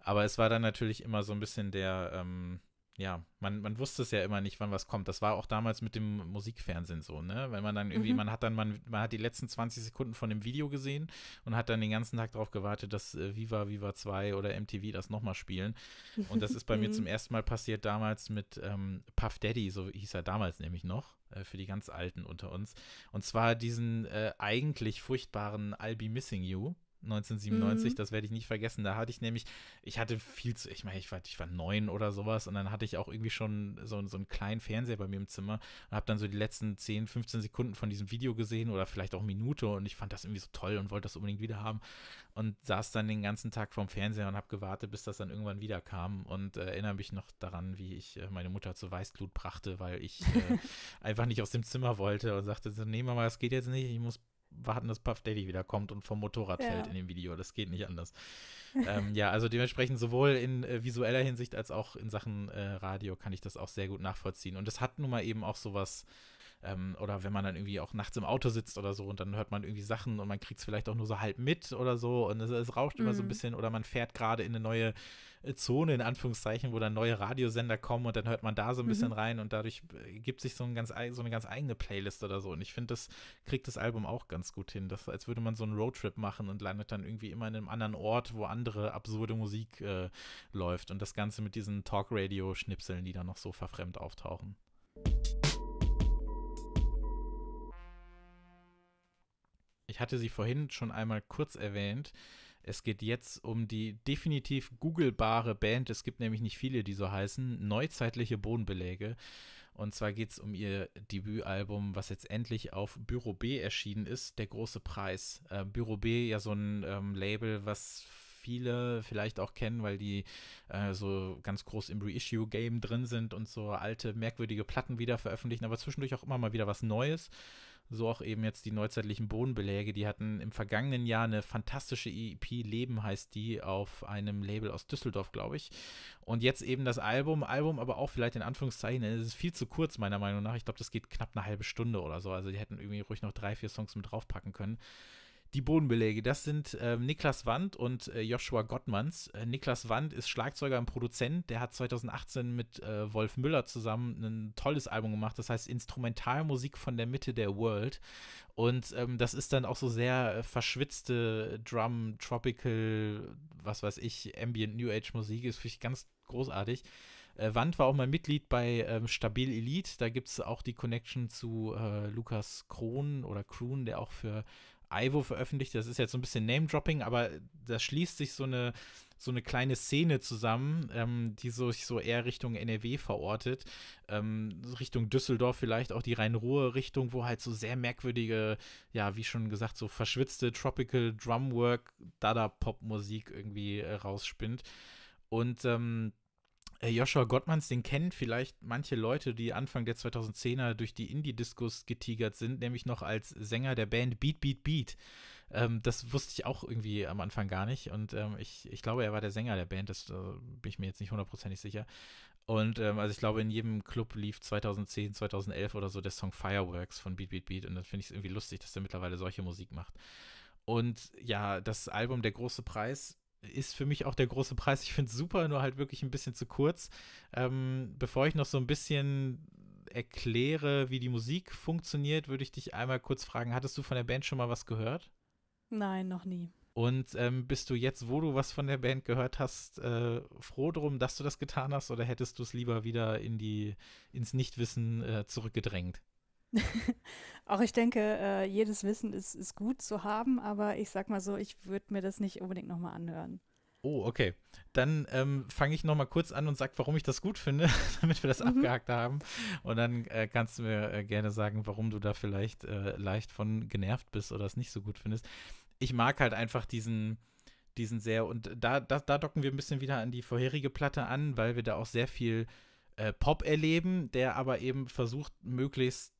Aber es war dann natürlich immer so ein bisschen der, ähm, ja, man, man wusste es ja immer nicht, wann was kommt. Das war auch damals mit dem Musikfernsehen so, ne? Weil man dann irgendwie, mhm. man hat dann, man, man hat die letzten 20 Sekunden von dem Video gesehen und hat dann den ganzen Tag darauf gewartet, dass äh, Viva, Viva 2 oder MTV das nochmal spielen. Und das ist bei mir mhm. zum ersten Mal passiert damals mit ähm, Puff Daddy, so hieß er damals nämlich noch, äh, für die ganz Alten unter uns. Und zwar diesen äh, eigentlich furchtbaren I'll Be Missing You 1997, mhm. das werde ich nicht vergessen. Da hatte ich nämlich, ich hatte viel zu, ich meine, ich war, ich war neun oder sowas und dann hatte ich auch irgendwie schon so, so einen kleinen Fernseher bei mir im Zimmer und habe dann so die letzten 10, 15 Sekunden von diesem Video gesehen oder vielleicht auch Minute und ich fand das irgendwie so toll und wollte das unbedingt wieder haben und saß dann den ganzen Tag vorm Fernseher und habe gewartet, bis das dann irgendwann wieder kam und äh, erinnere mich noch daran, wie ich äh, meine Mutter zur Weißglut brachte, weil ich äh, einfach nicht aus dem Zimmer wollte und sagte so, nee Mama, das geht jetzt nicht, ich muss warten, dass Puff Daddy wiederkommt und vom Motorrad ja. fällt in dem Video. Das geht nicht anders. ähm, ja, also dementsprechend sowohl in äh, visueller Hinsicht als auch in Sachen äh, Radio kann ich das auch sehr gut nachvollziehen. Und es hat nun mal eben auch sowas. was ähm, oder wenn man dann irgendwie auch nachts im Auto sitzt oder so und dann hört man irgendwie Sachen und man kriegt es vielleicht auch nur so halb mit oder so und es, es rauscht mhm. immer so ein mhm. bisschen oder man fährt gerade in eine neue äh, Zone, in Anführungszeichen, wo dann neue Radiosender kommen und dann hört man da so ein bisschen mhm. rein und dadurch äh, gibt sich so, ein ganz, so eine ganz eigene Playlist oder so. Und ich finde, das kriegt das Album auch ganz gut hin. Das, als würde man so einen Roadtrip machen und landet dann irgendwie immer in einem anderen Ort, wo andere absurde Musik äh, läuft. Und das Ganze mit diesen Talk-Radio-Schnipseln, die dann noch so verfremd auftauchen. Ich hatte sie vorhin schon einmal kurz erwähnt. Es geht jetzt um die definitiv googelbare Band. Es gibt nämlich nicht viele, die so heißen. Neuzeitliche Bodenbeläge. Und zwar geht es um ihr Debütalbum, was jetzt endlich auf Büro B erschienen ist. Der große Preis. Äh, Büro B, ja so ein ähm, Label, was viele vielleicht auch kennen, weil die äh, so ganz groß im Reissue-Game drin sind und so alte, merkwürdige Platten wieder veröffentlichen, aber zwischendurch auch immer mal wieder was Neues so auch eben jetzt die neuzeitlichen Bodenbeläge. Die hatten im vergangenen Jahr eine fantastische EP, e Leben heißt die, auf einem Label aus Düsseldorf, glaube ich. Und jetzt eben das Album, Album aber auch vielleicht in Anführungszeichen, es ist viel zu kurz meiner Meinung nach. Ich glaube, das geht knapp eine halbe Stunde oder so. Also die hätten irgendwie ruhig noch drei, vier Songs mit draufpacken können die Bodenbeläge, das sind ähm, Niklas Wand und äh, Joshua Gottmanns. Äh, Niklas Wand ist Schlagzeuger und Produzent. Der hat 2018 mit äh, Wolf Müller zusammen ein tolles Album gemacht, das heißt Instrumentalmusik von der Mitte der World. Und ähm, das ist dann auch so sehr äh, verschwitzte Drum, Tropical, was weiß ich, Ambient New Age Musik. Ist für mich ganz großartig. Äh, Wand war auch mal Mitglied bei ähm, Stabil Elite. Da gibt es auch die Connection zu äh, Lukas Kron oder Kroon, der auch für Ivo veröffentlicht. Das ist jetzt so ein bisschen Name-Dropping, aber da schließt sich so eine, so eine kleine Szene zusammen, ähm, die sich so eher Richtung NRW verortet. Ähm, Richtung Düsseldorf vielleicht auch die Rhein-Ruhr-Richtung, wo halt so sehr merkwürdige, ja, wie schon gesagt, so verschwitzte Tropical Drumwork, Dada-Pop-Musik irgendwie äh, rausspinnt. Und ähm, äh, Joshua Gottmanns, den kennen vielleicht manche Leute, die Anfang der 2010er durch die Indie-Discos getigert sind, nämlich noch als Sänger der Band Beat Beat Beat. Ähm, das wusste ich auch irgendwie am Anfang gar nicht und ähm, ich, ich glaube, er war der Sänger der Band, das äh, bin ich mir jetzt nicht hundertprozentig sicher. Und ähm, also ich glaube, in jedem Club lief 2010, 2011 oder so der Song Fireworks von Beat Beat Beat und dann finde ich es irgendwie lustig, dass er mittlerweile solche Musik macht. Und ja, das Album Der große Preis ist für mich auch der große Preis. Ich finde es super, nur halt wirklich ein bisschen zu kurz. Ähm, bevor ich noch so ein bisschen erkläre, wie die Musik funktioniert, würde ich dich einmal kurz fragen, hattest du von der Band schon mal was gehört? Nein, noch nie. Und ähm, bist du jetzt, wo du was von der Band gehört hast, äh, froh drum, dass du das getan hast oder hättest du es lieber wieder in die, ins Nichtwissen äh, zurückgedrängt? Auch ich denke, äh, jedes Wissen ist, ist gut zu haben, aber ich sag mal so, ich würde mir das nicht unbedingt nochmal anhören. Oh, okay. Dann ähm, fange ich nochmal kurz an und sag, warum ich das gut finde, damit wir das mhm. abgehakt haben. Und dann äh, kannst du mir äh, gerne sagen, warum du da vielleicht äh, leicht von genervt bist oder es nicht so gut findest. Ich mag halt einfach diesen, diesen sehr, und da, da, da docken wir ein bisschen wieder an die vorherige Platte an, weil wir da auch sehr viel äh, Pop erleben, der aber eben versucht, möglichst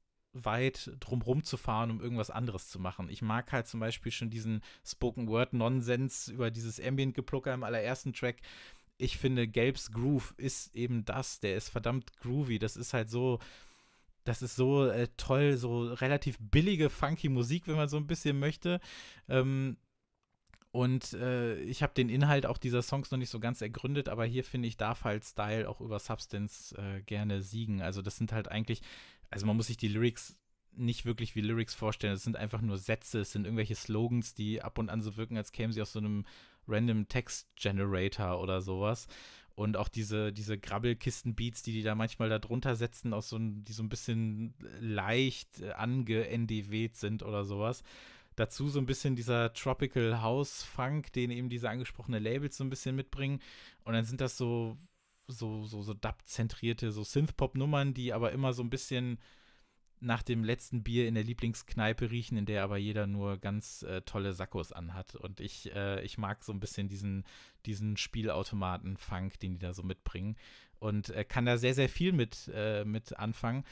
weit drumrum zu fahren, um irgendwas anderes zu machen. Ich mag halt zum Beispiel schon diesen Spoken Word Nonsens über dieses Ambient Geplucker im allerersten Track. Ich finde, Gelbs Groove ist eben das. Der ist verdammt groovy. Das ist halt so, das ist so äh, toll, so relativ billige, funky Musik, wenn man so ein bisschen möchte. Ähm, und äh, ich habe den Inhalt auch dieser Songs noch nicht so ganz ergründet, aber hier finde ich, darf halt Style auch über Substance äh, gerne siegen. Also das sind halt eigentlich also man muss sich die Lyrics nicht wirklich wie Lyrics vorstellen. Es sind einfach nur Sätze, es sind irgendwelche Slogans, die ab und an so wirken, als kämen sie aus so einem random Text Generator oder sowas. Und auch diese, diese Grabbelkisten-Beats, die die da manchmal da drunter setzen, aus so ein, die so ein bisschen leicht äh, ange-NDWt sind oder sowas. Dazu so ein bisschen dieser Tropical House Funk, den eben diese angesprochene Labels so ein bisschen mitbringen. Und dann sind das so so, so, so Dub-zentrierte, so Synth-Pop-Nummern, die aber immer so ein bisschen nach dem letzten Bier in der Lieblingskneipe riechen, in der aber jeder nur ganz äh, tolle Sackos anhat. Und ich, äh, ich mag so ein bisschen diesen, diesen Spielautomaten-Funk, den die da so mitbringen. Und äh, kann da sehr, sehr viel mit, äh, mit anfangen.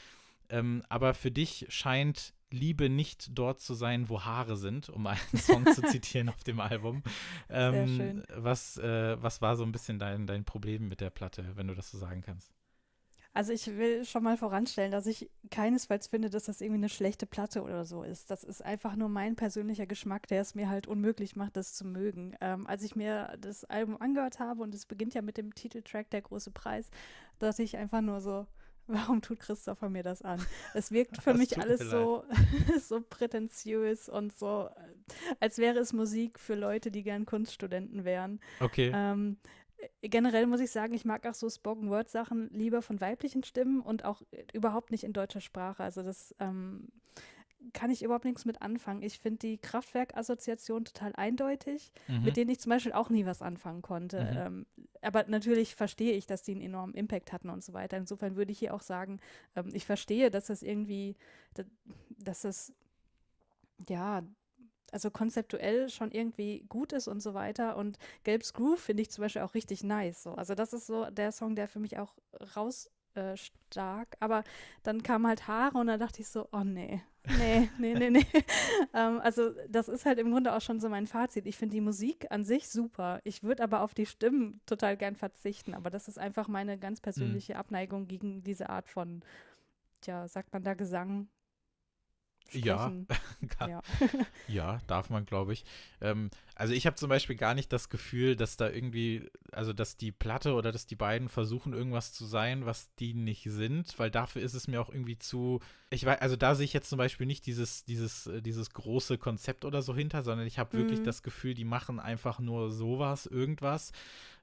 Ähm, aber für dich scheint liebe nicht dort zu sein, wo Haare sind, um einen Song zu zitieren auf dem Album. Ähm, was, äh, was war so ein bisschen dein, dein Problem mit der Platte, wenn du das so sagen kannst? Also ich will schon mal voranstellen, dass ich keinesfalls finde, dass das irgendwie eine schlechte Platte oder so ist. Das ist einfach nur mein persönlicher Geschmack, der es mir halt unmöglich macht, das zu mögen. Ähm, als ich mir das Album angehört habe und es beginnt ja mit dem Titeltrack Der große Preis, dachte ich einfach nur so, warum tut Christopher mir das an? Es wirkt für mich alles so, so prätentiös und so, äh, als wäre es Musik für Leute, die gern Kunststudenten wären. Okay. Ähm, äh, generell muss ich sagen, ich mag auch so Spoken Word Sachen lieber von weiblichen Stimmen und auch äh, überhaupt nicht in deutscher Sprache. Also das ähm, kann ich überhaupt nichts mit anfangen. Ich finde die Kraftwerk-Assoziation total eindeutig, mhm. mit denen ich zum Beispiel auch nie was anfangen konnte. Mhm. Ähm, aber natürlich verstehe ich, dass die einen enormen Impact hatten und so weiter. Insofern würde ich hier auch sagen, ähm, ich verstehe, dass das irgendwie, dass das, ja, also konzeptuell schon irgendwie gut ist und so weiter. Und Gelbs Groove finde ich zum Beispiel auch richtig nice. So. Also das ist so der Song, der für mich auch raus äh, stark. Aber dann kamen halt Haare und da dachte ich so, oh nee, nee, nee, nee, nee. ähm, also das ist halt im Grunde auch schon so mein Fazit. Ich finde die Musik an sich super. Ich würde aber auf die Stimmen total gern verzichten. Aber das ist einfach meine ganz mhm. persönliche mhm. Abneigung gegen diese Art von, ja, sagt man da Gesang? Ja, ja. ja. darf man, glaube ich. Ähm, also ich habe zum Beispiel gar nicht das Gefühl, dass da irgendwie, also dass die Platte oder dass die beiden versuchen, irgendwas zu sein, was die nicht sind, weil dafür ist es mir auch irgendwie zu, ich weiß, also da sehe ich jetzt zum Beispiel nicht dieses, dieses, äh, dieses große Konzept oder so hinter, sondern ich habe mhm. wirklich das Gefühl, die machen einfach nur sowas, irgendwas.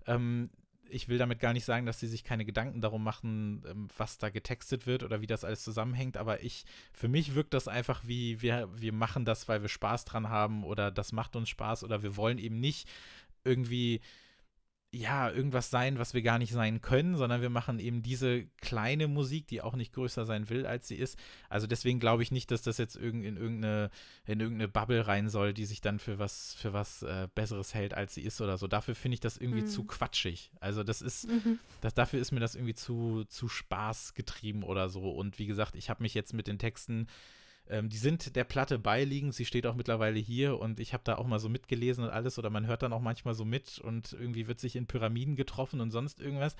Ähm, ich will damit gar nicht sagen, dass sie sich keine Gedanken darum machen, ähm, was da getextet wird oder wie das alles zusammenhängt, aber ich, für mich wirkt das einfach wie, wir, wir machen das, weil wir Spaß dran haben oder das macht uns Spaß oder wir wollen eben nicht irgendwie ja, irgendwas sein, was wir gar nicht sein können, sondern wir machen eben diese kleine Musik, die auch nicht größer sein will, als sie ist. Also deswegen glaube ich nicht, dass das jetzt irg in, irgendeine, in irgendeine Bubble rein soll, die sich dann für was, für was äh, Besseres hält, als sie ist oder so. Dafür finde ich das irgendwie mhm. zu quatschig. Also das ist, mhm. das, dafür ist mir das irgendwie zu, zu Spaß getrieben oder so. Und wie gesagt, ich habe mich jetzt mit den Texten ähm, die sind der Platte beiliegend, sie steht auch mittlerweile hier und ich habe da auch mal so mitgelesen und alles oder man hört dann auch manchmal so mit und irgendwie wird sich in Pyramiden getroffen und sonst irgendwas.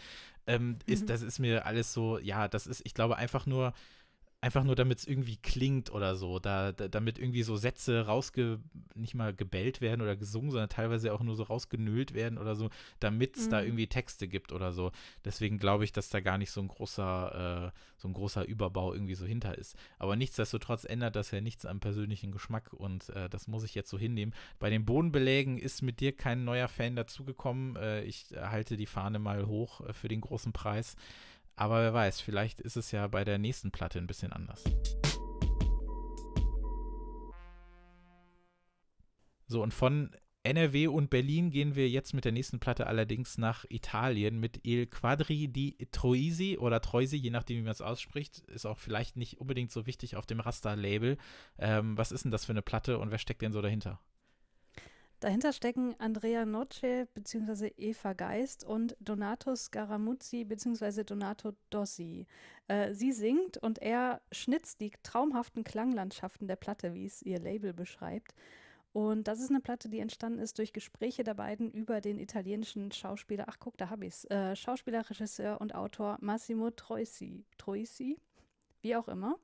Ähm, ist, mhm. Das ist mir alles so, ja, das ist, ich glaube, einfach nur einfach nur damit es irgendwie klingt oder so, da, da, damit irgendwie so Sätze rausge, nicht mal gebellt werden oder gesungen, sondern teilweise auch nur so rausgenölt werden oder so, damit es mhm. da irgendwie Texte gibt oder so. Deswegen glaube ich, dass da gar nicht so ein großer, äh, so ein großer Überbau irgendwie so hinter ist. Aber nichtsdestotrotz ändert das ja nichts am persönlichen Geschmack und äh, das muss ich jetzt so hinnehmen. Bei den Bodenbelägen ist mit dir kein neuer Fan dazugekommen. Äh, ich halte die Fahne mal hoch äh, für den großen Preis. Aber wer weiß, vielleicht ist es ja bei der nächsten Platte ein bisschen anders. So, und von NRW und Berlin gehen wir jetzt mit der nächsten Platte allerdings nach Italien mit Il Quadri di Troisi oder Troisi, je nachdem, wie man es ausspricht. Ist auch vielleicht nicht unbedingt so wichtig auf dem Rasta-Label. Ähm, was ist denn das für eine Platte und wer steckt denn so dahinter? Dahinter stecken Andrea Noce bzw. Eva Geist und Donato Scaramuzzi bzw. Donato Dossi. Äh, sie singt und er schnitzt die traumhaften Klanglandschaften der Platte, wie es ihr Label beschreibt. Und das ist eine Platte, die entstanden ist durch Gespräche der beiden über den italienischen Schauspieler, ach guck, da hab ich's, äh, Schauspieler, Regisseur und Autor Massimo Troisi, Troisi, wie auch immer.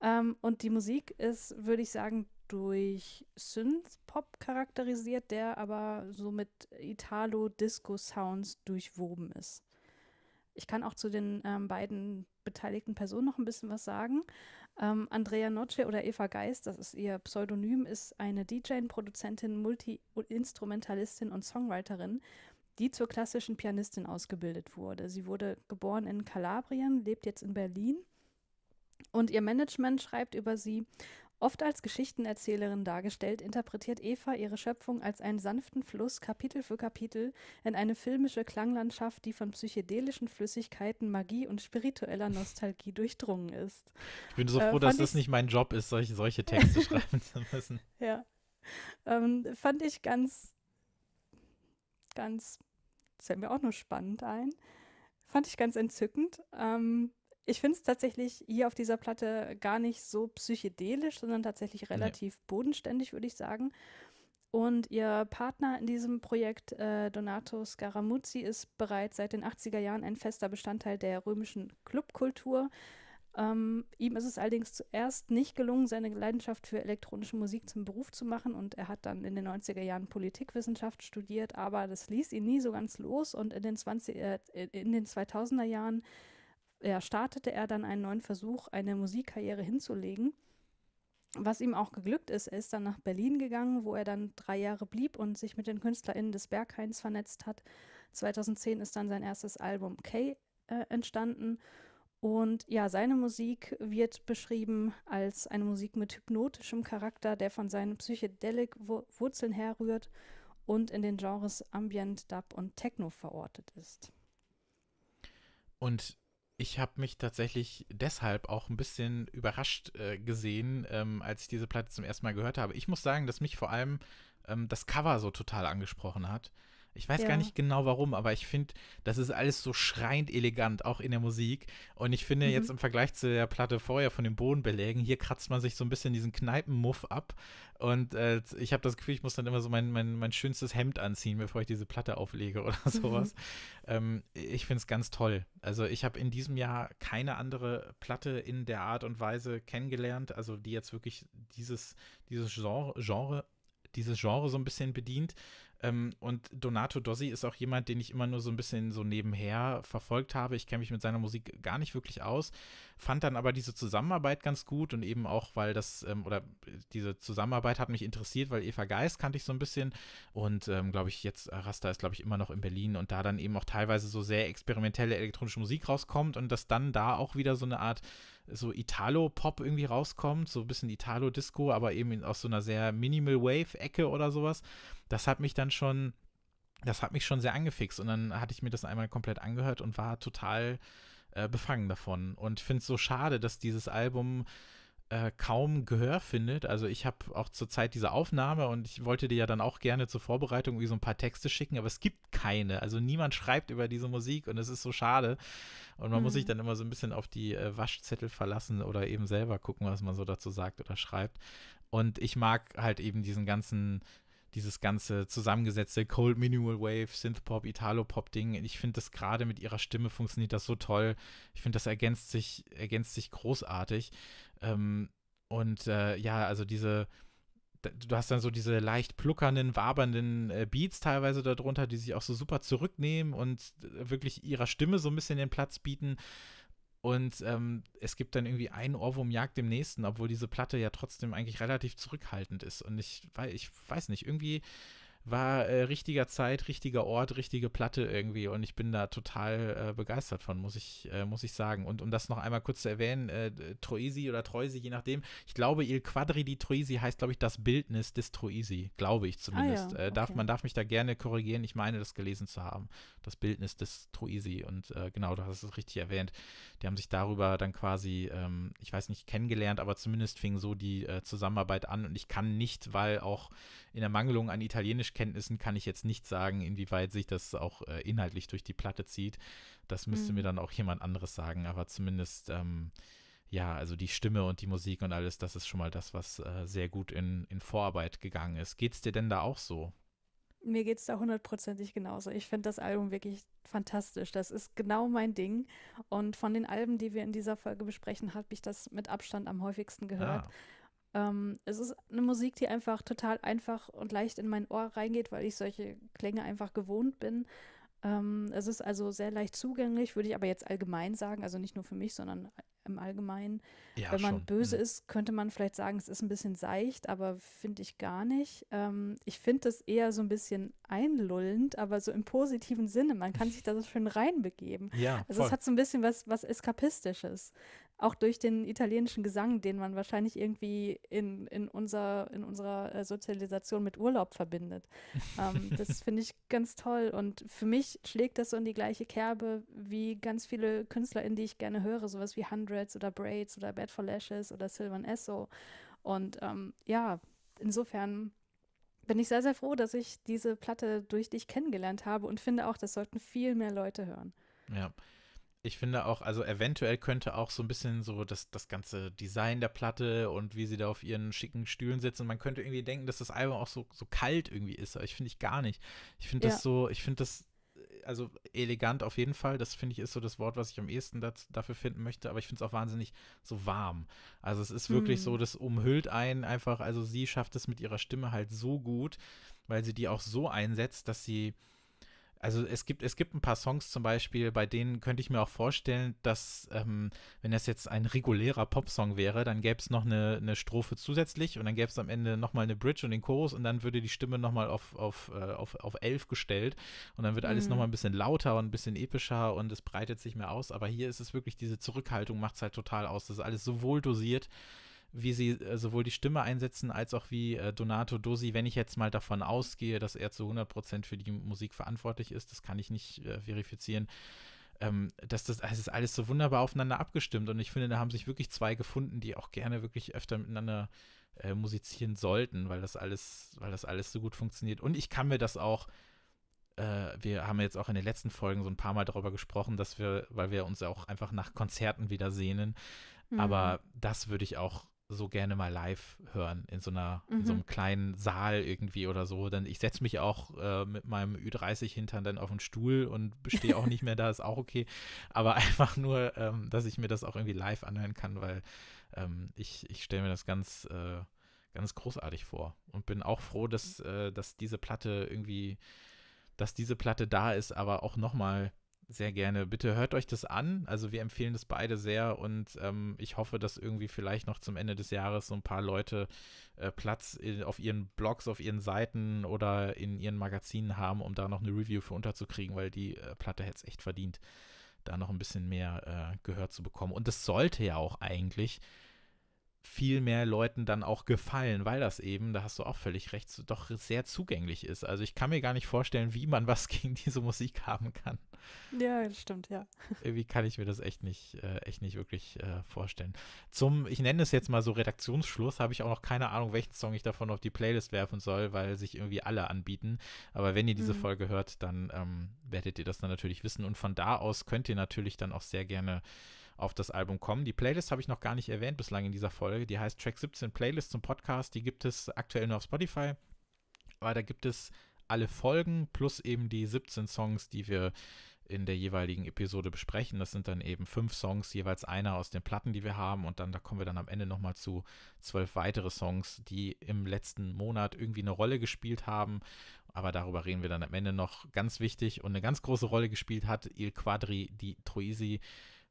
Ähm, und die Musik ist, würde ich sagen, durch Synth-Pop charakterisiert, der aber so mit Italo-Disco-Sounds durchwoben ist. Ich kann auch zu den ähm, beiden beteiligten Personen noch ein bisschen was sagen. Ähm, Andrea Noce oder Eva Geist, das ist ihr Pseudonym, ist eine DJ, Produzentin, Multi-Instrumentalistin und Songwriterin, die zur klassischen Pianistin ausgebildet wurde. Sie wurde geboren in Kalabrien, lebt jetzt in Berlin und ihr Management schreibt über sie, Oft als Geschichtenerzählerin dargestellt, interpretiert Eva ihre Schöpfung als einen sanften Fluss Kapitel für Kapitel in eine filmische Klanglandschaft, die von psychedelischen Flüssigkeiten, Magie und spiritueller Nostalgie durchdrungen ist. Ich bin so äh, froh, äh, dass das nicht mein Job ist, solche, solche Texte schreiben zu müssen. Ja. Ähm, fand ich ganz, ganz, das fällt mir auch nur spannend ein. Fand ich ganz entzückend. Ähm, ich finde es tatsächlich hier auf dieser Platte gar nicht so psychedelisch, sondern tatsächlich relativ nee. bodenständig, würde ich sagen. Und ihr Partner in diesem Projekt, äh, Donato Scaramuzzi, ist bereits seit den 80er Jahren ein fester Bestandteil der römischen Clubkultur. Ähm, ihm ist es allerdings zuerst nicht gelungen, seine Leidenschaft für elektronische Musik zum Beruf zu machen und er hat dann in den 90er Jahren Politikwissenschaft studiert, aber das ließ ihn nie so ganz los und in den, 20, äh, in den 2000er Jahren ja, startete er dann einen neuen Versuch, eine Musikkarriere hinzulegen. Was ihm auch geglückt ist, er ist dann nach Berlin gegangen, wo er dann drei Jahre blieb und sich mit den KünstlerInnen des Berghains vernetzt hat. 2010 ist dann sein erstes Album K äh, entstanden. Und ja, seine Musik wird beschrieben als eine Musik mit hypnotischem Charakter, der von seinen Psychedelic-Wurzeln herrührt und in den Genres Ambient, Dub und Techno verortet ist. Und ich habe mich tatsächlich deshalb auch ein bisschen überrascht äh, gesehen, ähm, als ich diese Platte zum ersten Mal gehört habe. Ich muss sagen, dass mich vor allem ähm, das Cover so total angesprochen hat. Ich weiß ja. gar nicht genau warum, aber ich finde, das ist alles so schreiend elegant, auch in der Musik. Und ich finde mhm. jetzt im Vergleich zu der Platte vorher von den Bodenbelägen, hier kratzt man sich so ein bisschen diesen Kneipenmuff ab. Und äh, ich habe das Gefühl, ich muss dann immer so mein, mein, mein schönstes Hemd anziehen, bevor ich diese Platte auflege oder mhm. sowas. Mhm. Ähm, ich finde es ganz toll. Also ich habe in diesem Jahr keine andere Platte in der Art und Weise kennengelernt, also die jetzt wirklich dieses, dieses Genre, Genre dieses Genre so ein bisschen bedient ähm, und Donato Dossi ist auch jemand, den ich immer nur so ein bisschen so nebenher verfolgt habe. Ich kenne mich mit seiner Musik gar nicht wirklich aus, fand dann aber diese Zusammenarbeit ganz gut und eben auch, weil das, ähm, oder diese Zusammenarbeit hat mich interessiert, weil Eva Geist kannte ich so ein bisschen und ähm, glaube ich, jetzt Rasta ist, glaube ich, immer noch in Berlin und da dann eben auch teilweise so sehr experimentelle elektronische Musik rauskommt und dass dann da auch wieder so eine Art so Italo-Pop irgendwie rauskommt, so ein bisschen Italo-Disco, aber eben aus so einer sehr Minimal-Wave-Ecke oder sowas. Das hat mich dann schon, das hat mich schon sehr angefixt und dann hatte ich mir das einmal komplett angehört und war total äh, befangen davon und finde es so schade, dass dieses Album äh, kaum Gehör findet. Also ich habe auch zur Zeit diese Aufnahme und ich wollte dir ja dann auch gerne zur Vorbereitung wie so ein paar Texte schicken, aber es gibt keine. Also niemand schreibt über diese Musik und es ist so schade. Und man mhm. muss sich mhm. dann immer so ein bisschen auf die äh, Waschzettel verlassen oder eben selber gucken, was man so dazu sagt oder schreibt. Und ich mag halt eben diesen ganzen dieses ganze zusammengesetzte Cold Minimal Wave, Synthpop, Italo-Pop-Ding. Ich finde das gerade mit ihrer Stimme funktioniert das so toll. Ich finde, das ergänzt sich, ergänzt sich großartig. Ähm, und äh, ja, also diese, du hast dann so diese leicht pluckernden, wabernden äh, Beats teilweise darunter, die sich auch so super zurücknehmen und äh, wirklich ihrer Stimme so ein bisschen den Platz bieten. Und ähm, es gibt dann irgendwie einen Ohrwurm jagt dem nächsten, obwohl diese Platte ja trotzdem eigentlich relativ zurückhaltend ist. Und ich, weil, ich weiß nicht, irgendwie war äh, richtiger Zeit, richtiger Ort, richtige Platte irgendwie und ich bin da total äh, begeistert von, muss ich, äh, muss ich sagen. Und um das noch einmal kurz zu erwähnen, äh, Troisi oder Troisi, je nachdem, ich glaube, Il Quadri di Troisi heißt, glaube ich, das Bildnis des Troisi, glaube ich zumindest. Ah, ja. Äh, okay. darf, man darf mich da gerne korrigieren, ich meine, das gelesen zu haben, das Bildnis des Troisi und äh, genau, du hast es richtig erwähnt. Die haben sich darüber dann quasi, ähm, ich weiß nicht, kennengelernt, aber zumindest fing so die Zusammenarbeit an und ich kann nicht, weil auch in der Mangelung an Italienisch Englischkenntnissen kann ich jetzt nicht sagen, inwieweit sich das auch äh, inhaltlich durch die Platte zieht. Das müsste mhm. mir dann auch jemand anderes sagen, aber zumindest, ähm, ja, also die Stimme und die Musik und alles, das ist schon mal das, was äh, sehr gut in, in Vorarbeit gegangen ist. Geht's dir denn da auch so? Mir geht es da hundertprozentig genauso. Ich finde das Album wirklich fantastisch. Das ist genau mein Ding. Und von den Alben, die wir in dieser Folge besprechen, habe ich das mit Abstand am häufigsten gehört. Ah. Ähm, es ist eine Musik, die einfach total einfach und leicht in mein Ohr reingeht, weil ich solche Klänge einfach gewohnt bin. Ähm, es ist also sehr leicht zugänglich, würde ich aber jetzt allgemein sagen, also nicht nur für mich, sondern im Allgemeinen. Ja, Wenn man schon. böse mhm. ist, könnte man vielleicht sagen, es ist ein bisschen seicht, aber finde ich gar nicht. Ähm, ich finde es eher so ein bisschen einlullend, aber so im positiven Sinne. Man kann sich da so schön reinbegeben. Ja, also voll. es hat so ein bisschen was, was Eskapistisches auch durch den italienischen Gesang, den man wahrscheinlich irgendwie in, in, unser, in unserer äh, Sozialisation mit Urlaub verbindet. ähm, das finde ich ganz toll und für mich schlägt das so in die gleiche Kerbe wie ganz viele KünstlerInnen, die ich gerne höre, sowas wie Hundreds oder Braids oder Bad for Lashes oder Sylvan Esso. Und ähm, ja, insofern bin ich sehr, sehr froh, dass ich diese Platte durch dich kennengelernt habe und finde auch, das sollten viel mehr Leute hören. Ja ich finde auch, also eventuell könnte auch so ein bisschen so das, das ganze Design der Platte und wie sie da auf ihren schicken Stühlen sitzen. Man könnte irgendwie denken, dass das Album auch so, so kalt irgendwie ist, aber ich finde ich gar nicht. Ich finde ja. das so, ich finde das, äh, also elegant auf jeden Fall, das finde ich ist so das Wort, was ich am ehesten das, dafür finden möchte, aber ich finde es auch wahnsinnig so warm. Also es ist hm. wirklich so, hm. das umhüllt einen einfach, also sie schafft es mit ihrer Stimme halt so gut, weil sie die auch so einsetzt, dass sie also es gibt, es gibt ein paar Songs zum Beispiel, bei denen könnte ich mir auch vorstellen, dass, ähm, wenn das jetzt ein regulärer Popsong wäre, dann gäbe es noch eine, eine Strophe zusätzlich und dann gäbe es am Ende nochmal eine Bridge und den Chorus und dann würde die Stimme nochmal auf, auf, äh, auf, auf elf gestellt und dann wird alles mhm. nochmal ein bisschen lauter und ein bisschen epischer und es breitet sich mehr aus. Aber hier ist es wirklich, diese Zurückhaltung macht es halt total aus. Das ist alles so wohl dosiert wie sie äh, sowohl die Stimme einsetzen, als auch wie äh, Donato Dosi, wenn ich jetzt mal davon ausgehe, dass er zu 100% für die Musik verantwortlich ist, das kann ich nicht äh, verifizieren, ähm, dass das, das ist alles so wunderbar aufeinander abgestimmt und ich finde, da haben sich wirklich zwei gefunden, die auch gerne wirklich öfter miteinander äh, musizieren sollten, weil das alles, weil das alles so gut funktioniert. Und ich kann mir das auch, äh, wir haben jetzt auch in den letzten Folgen so ein paar Mal darüber gesprochen, dass wir, weil wir uns auch einfach nach Konzerten wieder sehnen. Mhm. Aber das würde ich auch so gerne mal live hören in so einer mhm. in so mhm. einem kleinen Saal irgendwie oder so. Denn ich setze mich auch äh, mit meinem Ü30 hintern dann auf den Stuhl und stehe auch nicht mehr da, ist auch okay. Aber einfach nur, ähm, dass ich mir das auch irgendwie live anhören kann, weil ähm, ich, ich stelle mir das ganz äh, ganz großartig vor und bin auch froh, dass äh, dass diese Platte irgendwie dass diese Platte da ist, aber auch nochmal sehr gerne. Bitte hört euch das an. Also wir empfehlen das beide sehr und ähm, ich hoffe, dass irgendwie vielleicht noch zum Ende des Jahres so ein paar Leute äh, Platz in, auf ihren Blogs, auf ihren Seiten oder in ihren Magazinen haben, um da noch eine Review für unterzukriegen, weil die äh, Platte hätte es echt verdient, da noch ein bisschen mehr äh, gehört zu bekommen. Und das sollte ja auch eigentlich viel mehr Leuten dann auch gefallen, weil das eben, da hast du auch völlig recht, doch sehr zugänglich ist. Also ich kann mir gar nicht vorstellen, wie man was gegen diese Musik haben kann. Ja, das stimmt, ja. Irgendwie kann ich mir das echt nicht, äh, echt nicht wirklich äh, vorstellen. Zum, ich nenne es jetzt mal so Redaktionsschluss, habe ich auch noch keine Ahnung, welchen Song ich davon auf die Playlist werfen soll, weil sich irgendwie alle anbieten. Aber wenn ihr diese mhm. Folge hört, dann ähm, werdet ihr das dann natürlich wissen. Und von da aus könnt ihr natürlich dann auch sehr gerne auf das Album kommen. Die Playlist habe ich noch gar nicht erwähnt bislang in dieser Folge. Die heißt Track 17 Playlist zum Podcast. Die gibt es aktuell nur auf Spotify. Aber da gibt es alle Folgen plus eben die 17 Songs, die wir in der jeweiligen Episode besprechen. Das sind dann eben fünf Songs, jeweils einer aus den Platten, die wir haben. Und dann, da kommen wir dann am Ende nochmal zu zwölf weitere Songs, die im letzten Monat irgendwie eine Rolle gespielt haben. Aber darüber reden wir dann am Ende noch. Ganz wichtig und eine ganz große Rolle gespielt hat Il Quadri di Troisi,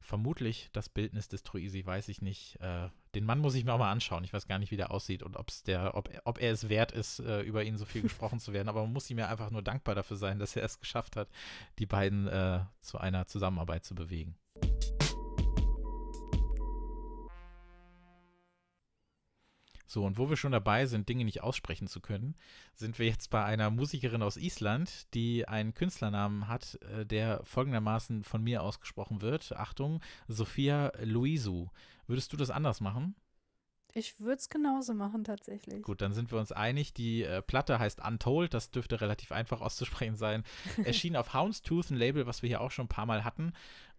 vermutlich das Bildnis des Truisi, weiß ich nicht. Äh, den Mann muss ich mir auch mal anschauen. Ich weiß gar nicht, wie der aussieht und ob's der, ob, ob er es wert ist, äh, über ihn so viel gesprochen zu werden. Aber man muss ihm ja einfach nur dankbar dafür sein, dass er es geschafft hat, die beiden äh, zu einer Zusammenarbeit zu bewegen. So, und wo wir schon dabei sind, Dinge nicht aussprechen zu können, sind wir jetzt bei einer Musikerin aus Island, die einen Künstlernamen hat, äh, der folgendermaßen von mir ausgesprochen wird. Achtung, Sophia Luisu. Würdest du das anders machen? Ich würde es genauso machen, tatsächlich. Gut, dann sind wir uns einig. Die äh, Platte heißt Untold. Das dürfte relativ einfach auszusprechen sein. Erschien auf Houndstooth, ein Label, was wir hier auch schon ein paar Mal hatten.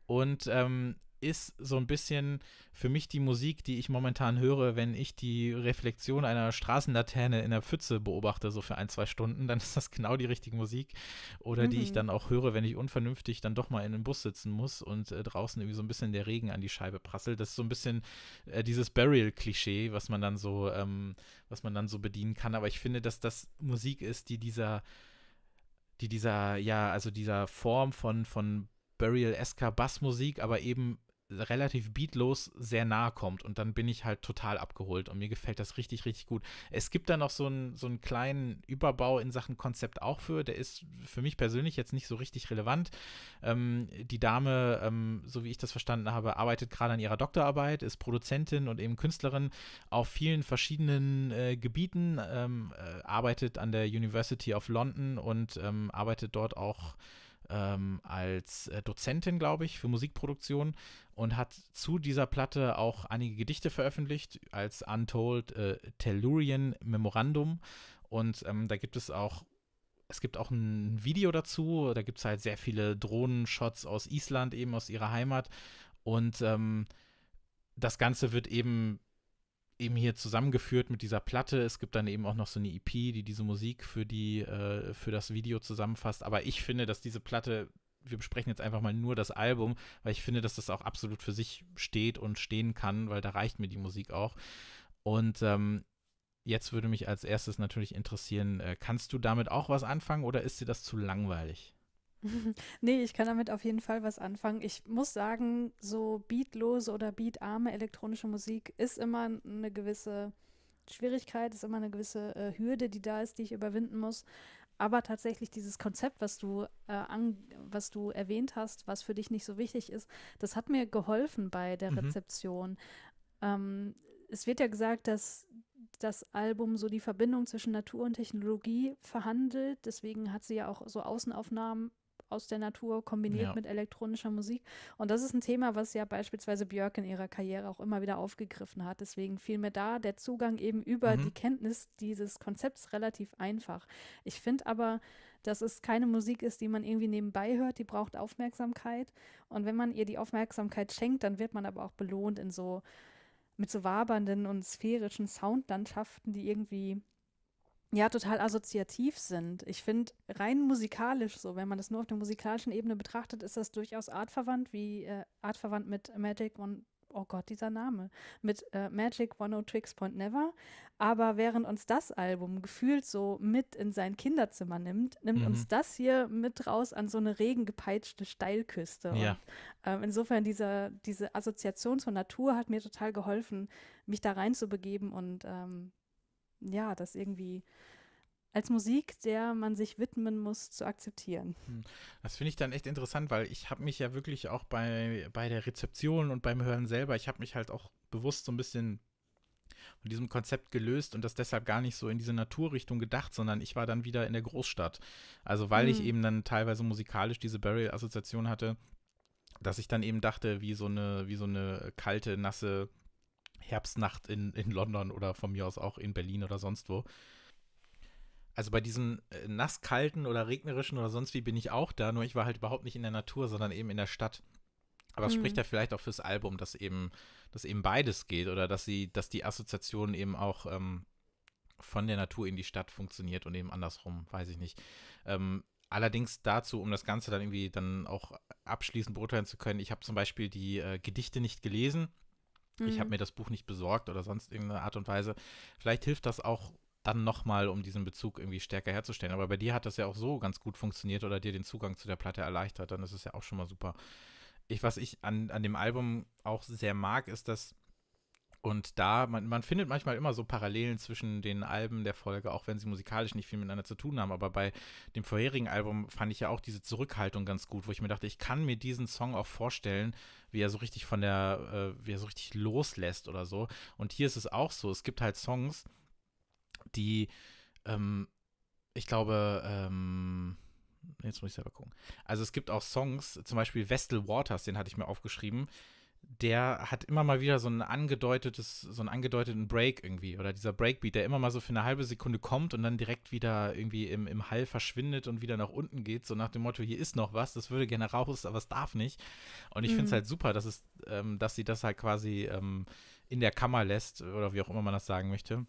Und ähm, ist so ein bisschen für mich die Musik, die ich momentan höre, wenn ich die Reflexion einer Straßenlaterne in der Pfütze beobachte, so für ein, zwei Stunden, dann ist das genau die richtige Musik. Oder mhm. die ich mhm. dann auch höre, wenn ich unvernünftig dann doch mal in den Bus sitzen muss und äh, draußen irgendwie so ein bisschen der Regen an die Scheibe prasselt. Das ist so ein bisschen äh, dieses Burial-Klischee, was man dann so, ähm, was man dann so bedienen kann. Aber ich finde, dass das Musik ist, die dieser die dieser, ja, also dieser Form von, von Burial-esker Bassmusik, aber eben relativ beatlos sehr nahe kommt und dann bin ich halt total abgeholt und mir gefällt das richtig, richtig gut. Es gibt da noch so einen, so einen kleinen Überbau in Sachen Konzept auch für, der ist für mich persönlich jetzt nicht so richtig relevant. Ähm, die Dame, ähm, so wie ich das verstanden habe, arbeitet gerade an ihrer Doktorarbeit, ist Produzentin und eben Künstlerin auf vielen verschiedenen äh, Gebieten, ähm, äh, arbeitet an der University of London und ähm, arbeitet dort auch ähm, als äh, Dozentin, glaube ich, für Musikproduktion und hat zu dieser Platte auch einige Gedichte veröffentlicht als Untold äh, Tellurian Memorandum. Und ähm, da gibt es auch es gibt auch ein Video dazu, da gibt es halt sehr viele Drohnenshots aus Island, eben aus ihrer Heimat. Und ähm, das Ganze wird eben eben hier zusammengeführt mit dieser Platte. Es gibt dann eben auch noch so eine EP, die diese Musik für die äh, für das Video zusammenfasst. Aber ich finde, dass diese Platte wir besprechen jetzt einfach mal nur das Album, weil ich finde, dass das auch absolut für sich steht und stehen kann, weil da reicht mir die Musik auch. Und ähm, jetzt würde mich als erstes natürlich interessieren, äh, kannst du damit auch was anfangen oder ist dir das zu langweilig? nee, ich kann damit auf jeden Fall was anfangen. Ich muss sagen, so beatlose oder beatarme elektronische Musik ist immer eine gewisse Schwierigkeit, ist immer eine gewisse äh, Hürde, die da ist, die ich überwinden muss. Aber tatsächlich dieses Konzept, was du, äh, an, was du erwähnt hast, was für dich nicht so wichtig ist, das hat mir geholfen bei der mhm. Rezeption. Ähm, es wird ja gesagt, dass das Album so die Verbindung zwischen Natur und Technologie verhandelt. Deswegen hat sie ja auch so Außenaufnahmen aus der Natur kombiniert ja. mit elektronischer Musik. Und das ist ein Thema, was ja beispielsweise Björk in ihrer Karriere auch immer wieder aufgegriffen hat. Deswegen fiel mir da der Zugang eben über mhm. die Kenntnis dieses Konzepts relativ einfach. Ich finde aber, dass es keine Musik ist, die man irgendwie nebenbei hört, die braucht Aufmerksamkeit. Und wenn man ihr die Aufmerksamkeit schenkt, dann wird man aber auch belohnt in so mit so wabernden und sphärischen Soundlandschaften, die irgendwie ja, total assoziativ sind. Ich finde, rein musikalisch so, wenn man das nur auf der musikalischen Ebene betrachtet, ist das durchaus artverwandt, wie äh, artverwandt mit Magic One, oh Gott, dieser Name, mit äh, Magic One O oh Tricks Point Never. Aber während uns das Album gefühlt so mit in sein Kinderzimmer nimmt, nimmt mhm. uns das hier mit raus an so eine regengepeitschte Steilküste. Ja. Und, ähm, insofern, dieser, diese Assoziation zur Natur hat mir total geholfen, mich da reinzubegeben und ähm, ja, das irgendwie als Musik, der man sich widmen muss, zu akzeptieren. Hm. Das finde ich dann echt interessant, weil ich habe mich ja wirklich auch bei, bei der Rezeption und beim Hören selber, ich habe mich halt auch bewusst so ein bisschen von diesem Konzept gelöst und das deshalb gar nicht so in diese Naturrichtung gedacht, sondern ich war dann wieder in der Großstadt. Also weil mhm. ich hm. eben dann teilweise musikalisch diese Burial-Assoziation hatte, dass ich dann eben dachte, wie so eine, wie so eine kalte, nasse Herbstnacht in, in London oder von mir aus auch in Berlin oder sonst wo. Also bei diesen äh, nasskalten oder regnerischen oder sonst wie bin ich auch da, nur ich war halt überhaupt nicht in der Natur, sondern eben in der Stadt. Aber es mhm. spricht ja vielleicht auch fürs Album, dass eben, dass eben beides geht oder dass sie, dass die Assoziation eben auch ähm, von der Natur in die Stadt funktioniert und eben andersrum, weiß ich nicht. Ähm, allerdings dazu, um das Ganze dann irgendwie dann auch abschließend beurteilen zu können, ich habe zum Beispiel die äh, Gedichte nicht gelesen mhm. ich habe mir das Buch nicht besorgt oder sonst irgendeine Art und Weise. Vielleicht hilft das auch dann nochmal, um diesen Bezug irgendwie stärker herzustellen. Aber bei dir hat das ja auch so ganz gut funktioniert oder dir den Zugang zu der Platte erleichtert. Dann ist es ja auch schon mal super. Ich, was ich an, an dem Album auch sehr mag, ist, dass und da, man, man findet manchmal immer so Parallelen zwischen den Alben der Folge, auch wenn sie musikalisch nicht viel miteinander zu tun haben. Aber bei dem vorherigen Album fand ich ja auch diese Zurückhaltung ganz gut, wo ich mir dachte, ich kann mir diesen Song auch vorstellen, wie er so richtig von der, äh, wie er so richtig loslässt oder so. Und hier ist es auch so. Es gibt halt Songs, die, ähm, ich glaube, ähm, jetzt muss ich selber gucken. Also es gibt auch Songs, zum Beispiel Vestal Waters, den hatte ich mir aufgeschrieben der hat immer mal wieder so ein angedeutetes, so einen angedeuteten Break irgendwie oder dieser Breakbeat, der immer mal so für eine halbe Sekunde kommt und dann direkt wieder irgendwie im, im Hall verschwindet und wieder nach unten geht, so nach dem Motto, hier ist noch was, das würde gerne raus, aber es darf nicht. Und ich mhm. finde es halt super, dass es, ähm, dass sie das halt quasi ähm, in der Kammer lässt oder wie auch immer man das sagen möchte.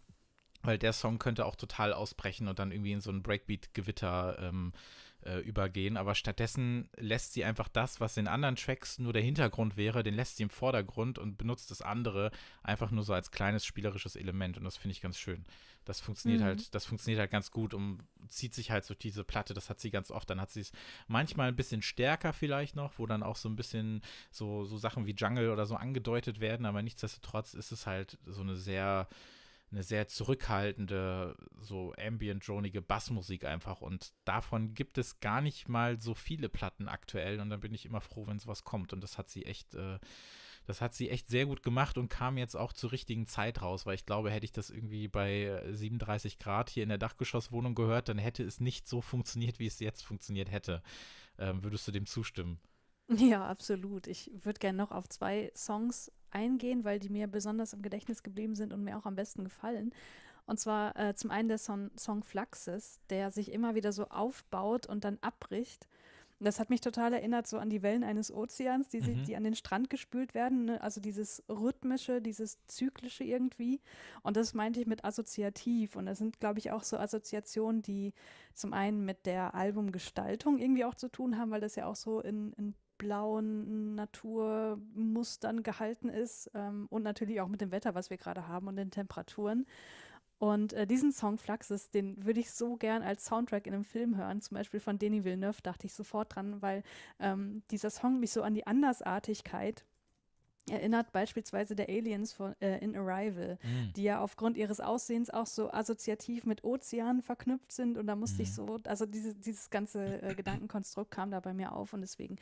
Weil der Song könnte auch total ausbrechen und dann irgendwie in so ein Breakbeat-Gewitter ähm, äh, übergehen, aber stattdessen lässt sie einfach das, was in anderen Tracks nur der Hintergrund wäre, den lässt sie im Vordergrund und benutzt das andere einfach nur so als kleines spielerisches Element und das finde ich ganz schön. Das funktioniert mhm. halt, das funktioniert halt ganz gut und zieht sich halt durch diese Platte, das hat sie ganz oft, dann hat sie es manchmal ein bisschen stärker vielleicht noch, wo dann auch so ein bisschen so, so Sachen wie Jungle oder so angedeutet werden, aber nichtsdestotrotz ist es halt so eine sehr eine sehr zurückhaltende, so ambient dronige Bassmusik einfach. Und davon gibt es gar nicht mal so viele Platten aktuell. Und dann bin ich immer froh, wenn sowas kommt. Und das hat sie echt, äh, das hat sie echt sehr gut gemacht und kam jetzt auch zur richtigen Zeit raus, weil ich glaube, hätte ich das irgendwie bei 37 äh, Grad hier in der Dachgeschosswohnung gehört, dann hätte es nicht so funktioniert, wie es jetzt funktioniert hätte. Ähm, würdest du dem zustimmen? Ja, absolut. Ich würde gerne noch auf zwei Songs eingehen, weil die mir besonders im Gedächtnis geblieben sind und mir auch am besten gefallen. Und zwar äh, zum einen der Son Song Fluxes, der sich immer wieder so aufbaut und dann abbricht. das hat mich total erinnert so an die Wellen eines Ozeans, die, mhm. die an den Strand gespült werden. Ne? Also dieses rhythmische, dieses zyklische irgendwie. Und das meinte ich mit assoziativ. Und das sind, glaube ich, auch so Assoziationen, die zum einen mit der Albumgestaltung irgendwie auch zu tun haben, weil das ja auch so in, in blauen Naturmustern gehalten ist ähm, und natürlich auch mit dem Wetter, was wir gerade haben und den Temperaturen. Und äh, diesen Song Fluxus, den würde ich so gern als Soundtrack in einem Film hören, zum Beispiel von Denis Villeneuve, dachte ich sofort dran, weil ähm, dieser Song mich so an die Andersartigkeit erinnert beispielsweise der Aliens von, äh, in Arrival, mm. die ja aufgrund ihres Aussehens auch so assoziativ mit Ozeanen verknüpft sind und da musste mm. ich mhm. so, also diese, dieses ganze äh, Gedankenkonstrukt kam da bei mir auf und deswegen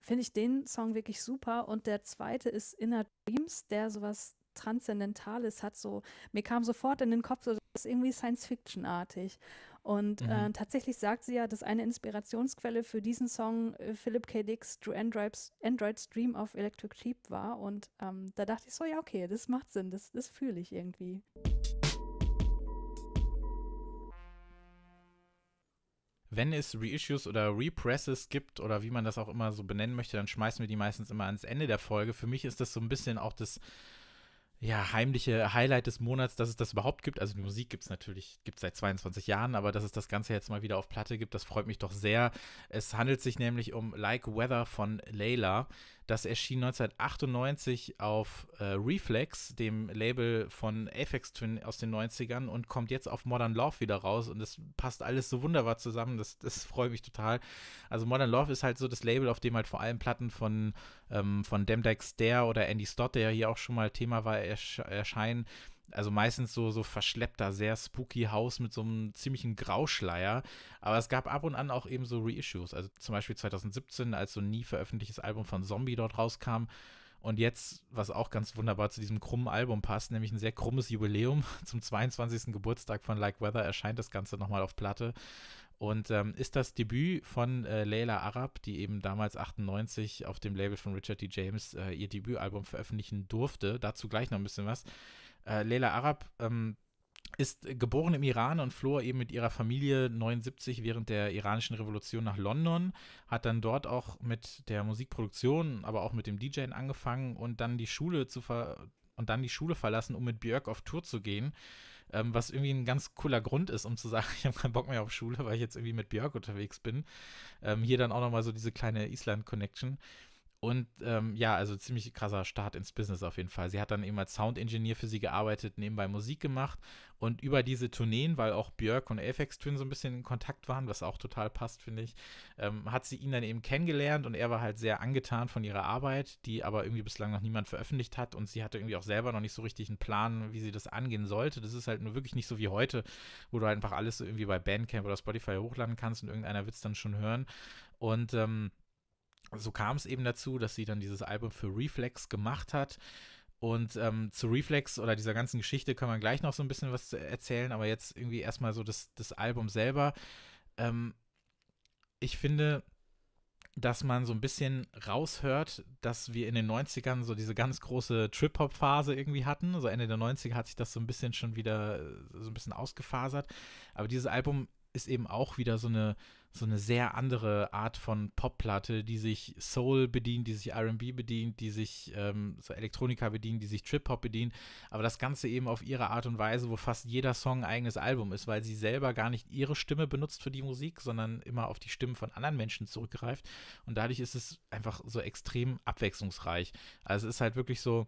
finde ich den Song wirklich super. Und der zweite ist Inner Dreams, der sowas Transzendentales hat. So, mir kam sofort in den Kopf, so, das ist irgendwie Science-Fiction-artig. Und äh, mhm. äh, tatsächlich sagt sie ja, dass eine Inspirationsquelle für diesen Song äh, Philip K. Dick's To Androids, Android's Dream of Electric Sheep war. Und ähm, da dachte ich so, ja, okay, das macht Sinn, das, das fühle ich irgendwie. wenn es Reissues oder Represses gibt oder wie man das auch immer so benennen möchte, dann schmeißen wir die meistens immer ans Ende der Folge. Für mich ist das so ein bisschen auch das ja, heimliche Highlight des Monats, dass es das überhaupt gibt. Also die Musik gibt es natürlich, gibt es seit 22 Jahren, aber dass es das Ganze jetzt mal wieder auf Platte gibt, das freut mich doch sehr. Es handelt sich nämlich um Like Weather von Layla. Das erschien 1998 auf äh, Reflex, dem Label von Apex Twin aus den 90ern und kommt jetzt auf Modern Love wieder raus und das passt alles so wunderbar zusammen, das, das freut mich total. Also Modern Love ist halt so das Label, auf dem halt vor allem Platten von, ähm, von Demdex Dare oder Andy Stott, der ja hier auch schon mal Thema war, ersch erscheinen also meistens so, so verschleppter, sehr spooky Haus mit so einem ziemlichen Grauschleier. Aber es gab ab und an auch eben so Reissues. Also zum Beispiel 2017, als so ein nie veröffentlichtes Album von Zombie dort rauskam. Und jetzt, was auch ganz wunderbar zu diesem krummen Album passt, nämlich ein sehr krummes Jubiläum. Zum 22. Geburtstag von Like Weather erscheint das Ganze nochmal auf Platte. Und ähm, ist das Debüt von äh, Leila Arab, die eben damals 98 auf dem Label von Richard D. James äh, ihr Debütalbum veröffentlichen durfte. Dazu gleich noch ein bisschen was. Äh, Leila Arab ähm, ist geboren im Iran und floh eben mit ihrer Familie 79 während der iranischen Revolution nach London, hat dann dort auch mit der Musikproduktion, aber auch mit dem DJing angefangen und dann die Schule zu ver und dann die Schule verlassen, um mit Björk auf Tour zu gehen. Ähm, was irgendwie ein ganz cooler Grund ist, um zu sagen, ich habe keinen Bock mehr auf Schule, weil ich jetzt irgendwie mit Björk unterwegs bin. Ähm, hier dann auch nochmal so diese kleine Island-Connection. Und ähm, ja, also ziemlich krasser Start ins Business auf jeden Fall. Sie hat dann eben als Soundingenieur für sie gearbeitet, nebenbei Musik gemacht und über diese Tourneen, weil auch Björk und Apex Twin so ein bisschen in Kontakt waren, was auch total passt, finde ich, ähm, hat sie ihn dann eben kennengelernt und er war halt sehr angetan von ihrer Arbeit, die aber irgendwie bislang noch niemand veröffentlicht hat und sie hatte irgendwie auch selber noch nicht so richtig einen Plan, wie sie das angehen sollte. Das ist halt nur wirklich nicht so wie heute, wo du halt einfach alles so irgendwie bei Bandcamp oder Spotify hochladen kannst und irgendeiner wird es dann schon hören. Und ähm, so kam es eben dazu, dass sie dann dieses Album für Reflex gemacht hat. Und ähm, zu Reflex oder dieser ganzen Geschichte kann man gleich noch so ein bisschen was erzählen, aber jetzt irgendwie erstmal so das, das Album selber. Ähm, ich finde, dass man so ein bisschen raushört, dass wir in den 90ern so diese ganz große Trip-Hop-Phase irgendwie hatten. So also Ende der 90er hat sich das so ein bisschen schon wieder äh, so ein bisschen ausgefasert. Aber dieses Album ist eben auch wieder so eine so eine sehr andere Art von Popplatte, die sich Soul bedient, die sich RB bedient, die sich ähm, so Elektronika bedient, die sich Trip Hop bedient, aber das Ganze eben auf ihre Art und Weise, wo fast jeder Song ein eigenes Album ist, weil sie selber gar nicht ihre Stimme benutzt für die Musik, sondern immer auf die Stimmen von anderen Menschen zurückgreift. Und dadurch ist es einfach so extrem abwechslungsreich. Also es ist halt wirklich so,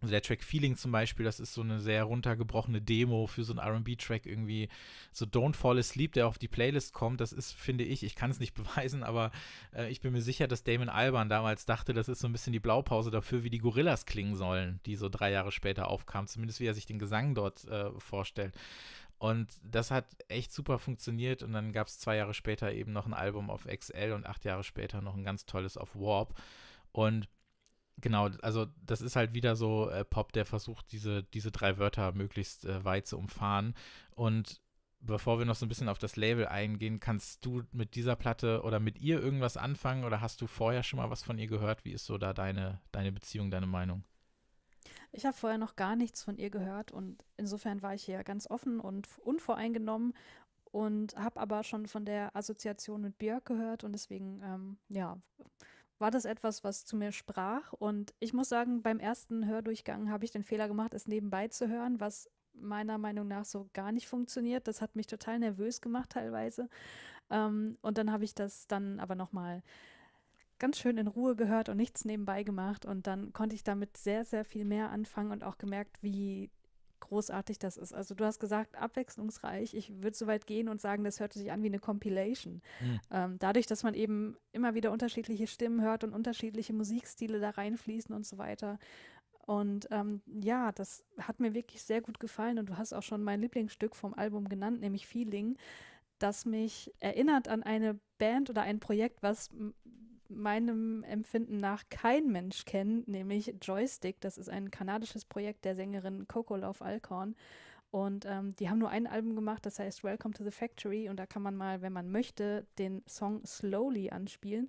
also der Track Feeling zum Beispiel, das ist so eine sehr runtergebrochene Demo für so einen RB-Track irgendwie. So Don't Fall Asleep, der auf die Playlist kommt, das ist, finde ich, ich kann es nicht beweisen, aber äh, ich bin mir sicher, dass Damon Alban damals dachte, das ist so ein bisschen die Blaupause dafür, wie die Gorillas klingen sollen, die so drei Jahre später aufkamen, zumindest wie er sich den Gesang dort äh, vorstellt. Und das hat echt super funktioniert. Und dann gab es zwei Jahre später eben noch ein Album auf XL und acht Jahre später noch ein ganz tolles auf Warp. Und Genau, also das ist halt wieder so äh, Pop, der versucht, diese, diese drei Wörter möglichst äh, weit zu umfahren. Und bevor wir noch so ein bisschen auf das Label eingehen, kannst du mit dieser Platte oder mit ihr irgendwas anfangen oder hast du vorher schon mal was von ihr gehört? Wie ist so da deine, deine Beziehung, deine Meinung? Ich habe vorher noch gar nichts von ihr gehört und insofern war ich hier ganz offen und unvoreingenommen und habe aber schon von der Assoziation mit Björk gehört und deswegen, ähm, ja, war das etwas, was zu mir sprach. Und ich muss sagen, beim ersten Hördurchgang habe ich den Fehler gemacht, es nebenbei zu hören, was meiner Meinung nach so gar nicht funktioniert. Das hat mich total nervös gemacht teilweise. Ähm, und dann habe ich das dann aber nochmal ganz schön in Ruhe gehört und nichts nebenbei gemacht. Und dann konnte ich damit sehr, sehr viel mehr anfangen und auch gemerkt, wie großartig das ist. Also du hast gesagt, abwechslungsreich. Ich würde so weit gehen und sagen, das hört sich an wie eine Compilation. Mhm. Ähm, dadurch, dass man eben immer wieder unterschiedliche Stimmen hört und unterschiedliche Musikstile da reinfließen und so weiter. Und ähm, ja, das hat mir wirklich sehr gut gefallen. Und du hast auch schon mein Lieblingsstück vom Album genannt, nämlich Feeling, das mich erinnert an eine Band oder ein Projekt, was meinem Empfinden nach kein Mensch kennt, nämlich Joystick. Das ist ein kanadisches Projekt der Sängerin Coco Love Alcorn. Und ähm, die haben nur ein Album gemacht, das heißt Welcome to the Factory. Und da kann man mal, wenn man möchte, den Song Slowly anspielen.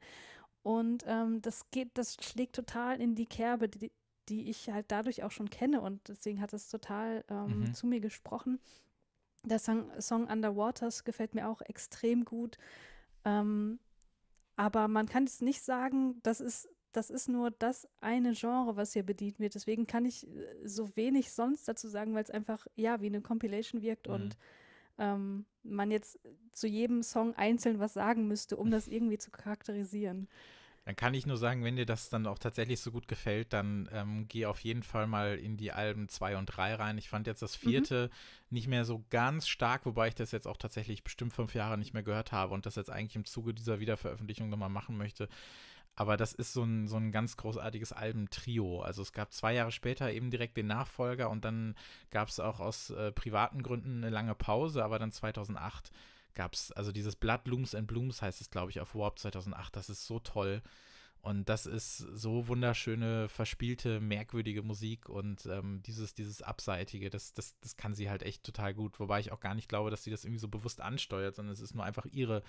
Und ähm, das geht, das schlägt total in die Kerbe, die, die, ich halt dadurch auch schon kenne. Und deswegen hat es total ähm, mhm. zu mir gesprochen. Der Song, Song Underwaters gefällt mir auch extrem gut. Ähm, aber man kann jetzt nicht sagen, das ist, das ist nur das eine Genre, was hier bedient wird. Deswegen kann ich äh, so wenig sonst dazu sagen, weil es einfach, ja, wie eine Compilation wirkt mhm. und ähm, man jetzt zu jedem Song einzeln was sagen müsste, um das irgendwie zu charakterisieren. Dann kann ich nur sagen, wenn dir das dann auch tatsächlich so gut gefällt, dann ähm, geh auf jeden Fall mal in die Alben 2 und 3 rein. Ich fand jetzt das mhm. vierte mhm. nicht mehr so ganz stark, wobei ich das jetzt auch tatsächlich bestimmt fünf Jahre nicht mehr gehört habe und das jetzt eigentlich im Zuge dieser Wiederveröffentlichung nochmal machen möchte. Aber das ist so ein, so ein ganz großartiges Albentrio. Also es gab zwei Jahre später eben direkt den Nachfolger und dann gab es auch aus äh, privaten Gründen eine lange Pause, aber dann 2008 gab es, also dieses Blood Looms and Blooms heißt es, glaube ich, auf Warp 2008. Das ist so toll. Und das ist so wunderschöne, verspielte, merkwürdige Musik und ähm, dieses, dieses Abseitige, das, das, das kann sie halt echt total gut. Wobei ich auch gar nicht glaube, dass sie das irgendwie so bewusst ansteuert, sondern es ist nur einfach ihre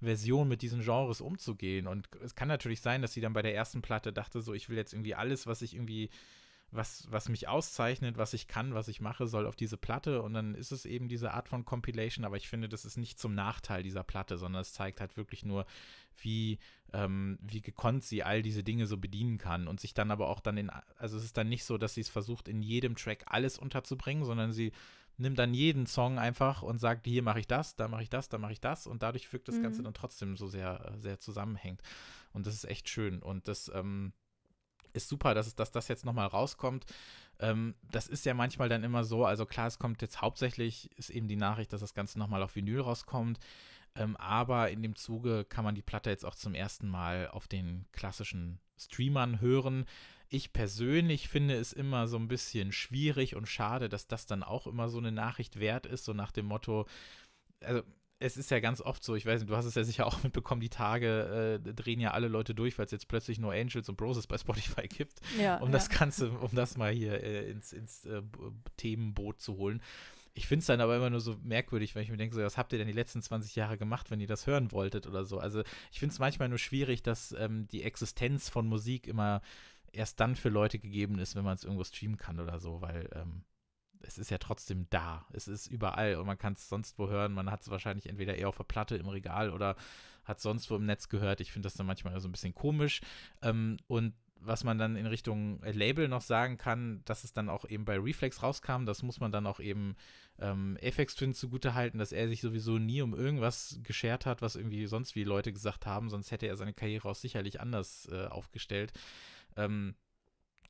Version, mit diesen Genres umzugehen. Und es kann natürlich sein, dass sie dann bei der ersten Platte dachte, so, ich will jetzt irgendwie alles, was ich irgendwie was, was mich auszeichnet, was ich kann, was ich mache, soll auf diese Platte und dann ist es eben diese Art von Compilation, aber ich finde, das ist nicht zum Nachteil dieser Platte, sondern es zeigt halt wirklich nur, wie, ähm, wie gekonnt sie all diese Dinge so bedienen kann und sich dann aber auch dann in, also es ist dann nicht so, dass sie es versucht, in jedem Track alles unterzubringen, sondern sie nimmt dann jeden Song einfach und sagt, hier mache ich das, da mache ich das, da mache ich das und dadurch wirkt das mhm. Ganze dann trotzdem so sehr, äh, sehr zusammenhängt und das ist echt schön und das, ähm, ist super, dass, dass das jetzt nochmal rauskommt. Ähm, das ist ja manchmal dann immer so, also klar, es kommt jetzt hauptsächlich, ist eben die Nachricht, dass das Ganze nochmal auf Vinyl rauskommt. Ähm, aber in dem Zuge kann man die Platte jetzt auch zum ersten Mal auf den klassischen Streamern hören. Ich persönlich finde es immer so ein bisschen schwierig und schade, dass das dann auch immer so eine Nachricht wert ist, so nach dem Motto, also es ist ja ganz oft so, ich weiß nicht, du hast es ja sicher auch mitbekommen, die Tage äh, drehen ja alle Leute durch, weil es jetzt plötzlich nur Angels und Broses bei Spotify gibt, ja, um ja. das Ganze, um das mal hier äh, ins, ins äh, Themenboot zu holen. Ich finde es dann aber immer nur so merkwürdig, wenn ich mir denke, so, was habt ihr denn die letzten 20 Jahre gemacht, wenn ihr das hören wolltet oder so? Also ich finde es manchmal nur schwierig, dass ähm, die Existenz von Musik immer erst dann für Leute gegeben ist, wenn man es irgendwo streamen kann oder so, weil ähm, es ist ja trotzdem da. Es ist überall und man kann es sonst wo hören. Man hat es wahrscheinlich entweder eher auf der Platte im Regal oder hat sonst wo im Netz gehört. Ich finde das dann manchmal so ein bisschen komisch. Ähm, und was man dann in Richtung Label noch sagen kann, dass es dann auch eben bei Reflex rauskam, das muss man dann auch eben ähm, FX Twin zugutehalten, dass er sich sowieso nie um irgendwas geschert hat, was irgendwie sonst wie Leute gesagt haben, sonst hätte er seine Karriere auch sicherlich anders äh, aufgestellt. Ähm,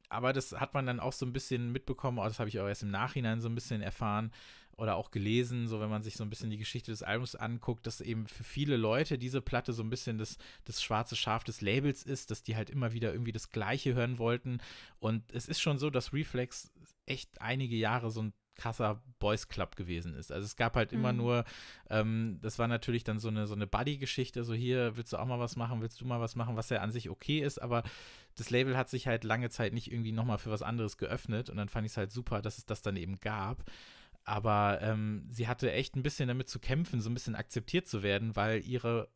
aber das hat man dann auch so ein bisschen mitbekommen, oh, das habe ich auch erst im Nachhinein so ein bisschen erfahren oder auch gelesen, so wenn man sich so ein bisschen die Geschichte des Albums anguckt, dass eben für viele Leute diese Platte so ein bisschen das, das schwarze Schaf des Labels ist, dass die halt immer wieder irgendwie das Gleiche hören wollten. Und es ist schon so, dass Reflex echt einige Jahre so ein krasser Boys Club gewesen ist. Also es gab halt mhm. immer nur, ähm, das war natürlich dann so eine, so eine Buddy-Geschichte, so hier willst du auch mal was machen, willst du mal was machen, was ja an sich okay ist, aber das Label hat sich halt lange Zeit nicht irgendwie nochmal für was anderes geöffnet und dann fand ich es halt super, dass es das dann eben gab. Aber ähm, sie hatte echt ein bisschen damit zu kämpfen, so ein bisschen akzeptiert zu werden, weil ihre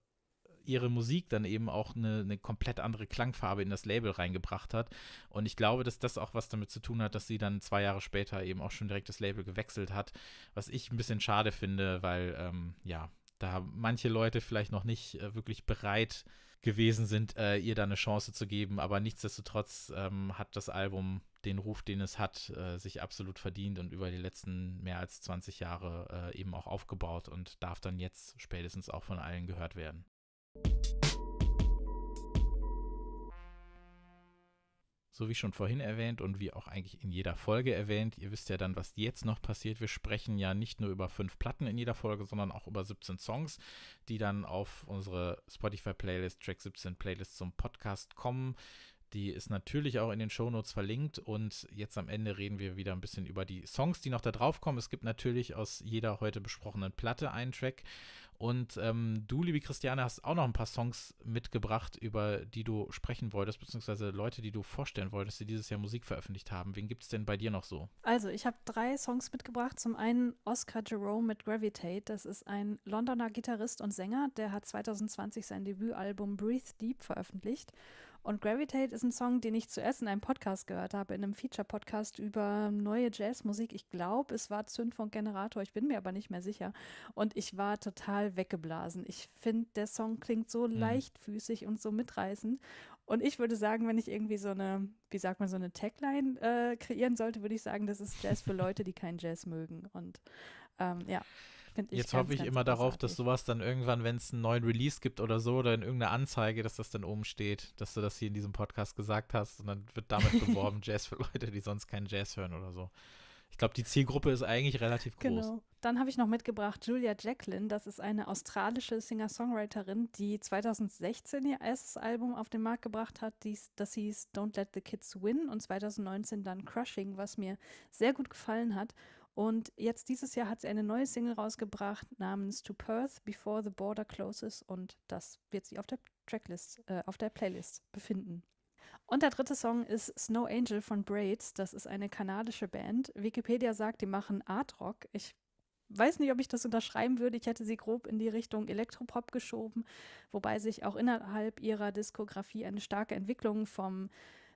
ihre Musik dann eben auch eine, eine komplett andere Klangfarbe in das Label reingebracht hat. Und ich glaube, dass das auch was damit zu tun hat, dass sie dann zwei Jahre später eben auch schon direkt das Label gewechselt hat, was ich ein bisschen schade finde, weil ähm, ja, da manche Leute vielleicht noch nicht äh, wirklich bereit gewesen sind, äh, ihr da eine Chance zu geben. Aber nichtsdestotrotz ähm, hat das Album den Ruf, den es hat, äh, sich absolut verdient und über die letzten mehr als 20 Jahre äh, eben auch aufgebaut und darf dann jetzt spätestens auch von allen gehört werden. So wie schon vorhin erwähnt und wie auch eigentlich in jeder Folge erwähnt, ihr wisst ja dann, was jetzt noch passiert. Wir sprechen ja nicht nur über fünf Platten in jeder Folge, sondern auch über 17 Songs, die dann auf unsere Spotify-Playlist, Track 17 Playlist zum Podcast kommen. Die ist natürlich auch in den Shownotes verlinkt und jetzt am Ende reden wir wieder ein bisschen über die Songs, die noch da drauf kommen. Es gibt natürlich aus jeder heute besprochenen Platte einen Track und ähm, du, liebe Christiane, hast auch noch ein paar Songs mitgebracht, über die du sprechen wolltest, beziehungsweise Leute, die du vorstellen wolltest, die dieses Jahr Musik veröffentlicht haben. Wen gibt es denn bei dir noch so? Also, ich habe drei Songs mitgebracht. Zum einen Oscar Jerome mit Gravitate. Das ist ein Londoner Gitarrist und Sänger, der hat 2020 sein Debütalbum Breathe Deep veröffentlicht. Und Gravitate ist ein Song, den ich zuerst in einem Podcast gehört habe, in einem Feature-Podcast über neue Jazzmusik. Ich glaube, es war Zündfunk Generator, ich bin mir aber nicht mehr sicher. Und ich war total weggeblasen. Ich finde, der Song klingt so mhm. leichtfüßig und so mitreißend. Und ich würde sagen, wenn ich irgendwie so eine, wie sagt man, so eine Tagline äh, kreieren sollte, würde ich sagen, das ist Jazz für Leute, die keinen Jazz mögen. Und ähm, ja ich Jetzt ganz, hoffe ich immer großartig. darauf, dass sowas dann irgendwann, wenn es einen neuen Release gibt oder so oder in irgendeiner Anzeige, dass das dann oben steht, dass du das hier in diesem Podcast gesagt hast und dann wird damit beworben, Jazz für Leute, die sonst keinen Jazz hören oder so. Ich glaube, die Zielgruppe ist eigentlich relativ groß. Genau. Dann habe ich noch mitgebracht Julia Jacqueline. Das ist eine australische Singer-Songwriterin, die 2016 ihr erstes Album auf den Markt gebracht hat. Dies, das hieß Don't Let the Kids Win und 2019 dann Crushing, was mir sehr gut gefallen hat. Und jetzt dieses Jahr hat sie eine neue Single rausgebracht namens To Perth Before the Border Closes und das wird sie auf der Tracklist, äh, auf der Playlist befinden. Und der dritte Song ist Snow Angel von Braids. Das ist eine kanadische Band. Wikipedia sagt, die machen Art Rock. Ich weiß nicht, ob ich das unterschreiben würde. Ich hätte sie grob in die Richtung Elektropop geschoben, wobei sich auch innerhalb ihrer Diskografie eine starke Entwicklung vom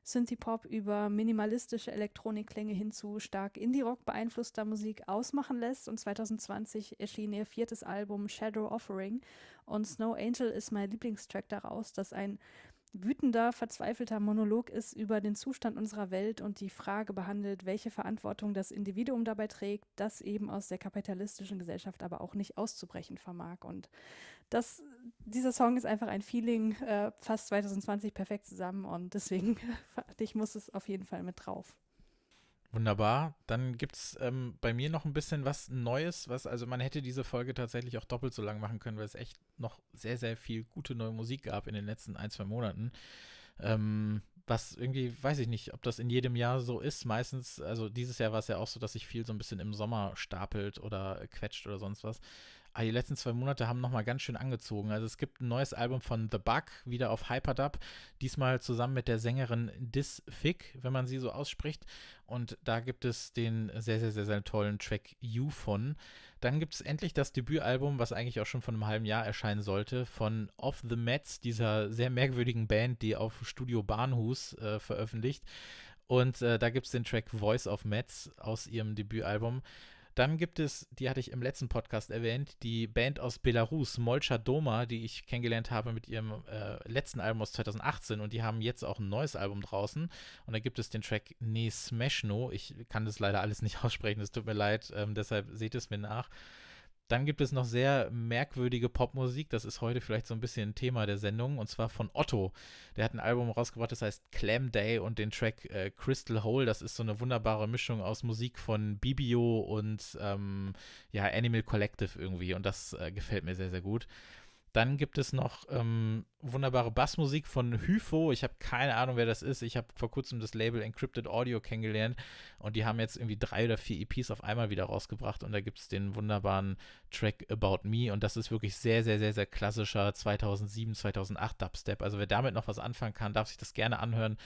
Synthie-Pop über minimalistische Elektronikklänge hin zu stark Indie-Rock beeinflusster Musik ausmachen lässt. Und 2020 erschien ihr viertes Album Shadow Offering. Und Snow Angel ist mein Lieblingstrack daraus, das ein wütender, verzweifelter Monolog ist über den Zustand unserer Welt und die Frage behandelt, welche Verantwortung das Individuum dabei trägt, das eben aus der kapitalistischen Gesellschaft aber auch nicht auszubrechen vermag. Und das, dieser Song ist einfach ein Feeling, äh, fast 2020 perfekt zusammen und deswegen, ich muss es auf jeden Fall mit drauf. Wunderbar. Dann gibt es ähm, bei mir noch ein bisschen was Neues, was, also man hätte diese Folge tatsächlich auch doppelt so lang machen können, weil es echt noch sehr, sehr viel gute neue Musik gab in den letzten ein, zwei Monaten. Ähm, was irgendwie, weiß ich nicht, ob das in jedem Jahr so ist. Meistens, also dieses Jahr war es ja auch so, dass sich viel so ein bisschen im Sommer stapelt oder quetscht oder sonst was. Ah, die letzten zwei Monate haben nochmal ganz schön angezogen. Also es gibt ein neues Album von The Bug, wieder auf Hyperdub, diesmal zusammen mit der Sängerin Dis Fick, wenn man sie so ausspricht. Und da gibt es den sehr, sehr, sehr, sehr tollen Track You von. Dann gibt es endlich das Debütalbum, was eigentlich auch schon von einem halben Jahr erscheinen sollte, von Off the Mets, dieser sehr merkwürdigen Band, die auf Studio Bahnhus äh, veröffentlicht. Und äh, da gibt es den Track Voice of Mats aus ihrem Debütalbum. Dann gibt es, die hatte ich im letzten Podcast erwähnt, die Band aus Belarus, Molcha Doma, die ich kennengelernt habe mit ihrem äh, letzten Album aus 2018 und die haben jetzt auch ein neues Album draußen. Und da gibt es den Track Ne Smashno. Ich kann das leider alles nicht aussprechen, es tut mir leid, ähm, deshalb seht es mir nach. Dann gibt es noch sehr merkwürdige Popmusik. Das ist heute vielleicht so ein bisschen ein Thema der Sendung. Und zwar von Otto. Der hat ein Album rausgebracht, das heißt Clam Day und den Track äh, Crystal Hole. Das ist so eine wunderbare Mischung aus Musik von Bibio und ähm, ja, Animal Collective irgendwie. Und das äh, gefällt mir sehr, sehr gut. Dann gibt es noch ähm, wunderbare Bassmusik von Hyfo. Ich habe keine Ahnung, wer das ist. Ich habe vor kurzem das Label Encrypted Audio kennengelernt und die haben jetzt irgendwie drei oder vier EPs auf einmal wieder rausgebracht und da gibt es den wunderbaren Track About Me und das ist wirklich sehr, sehr, sehr, sehr klassischer 2007, 2008 Dubstep. Also wer damit noch was anfangen kann, darf sich das gerne anhören.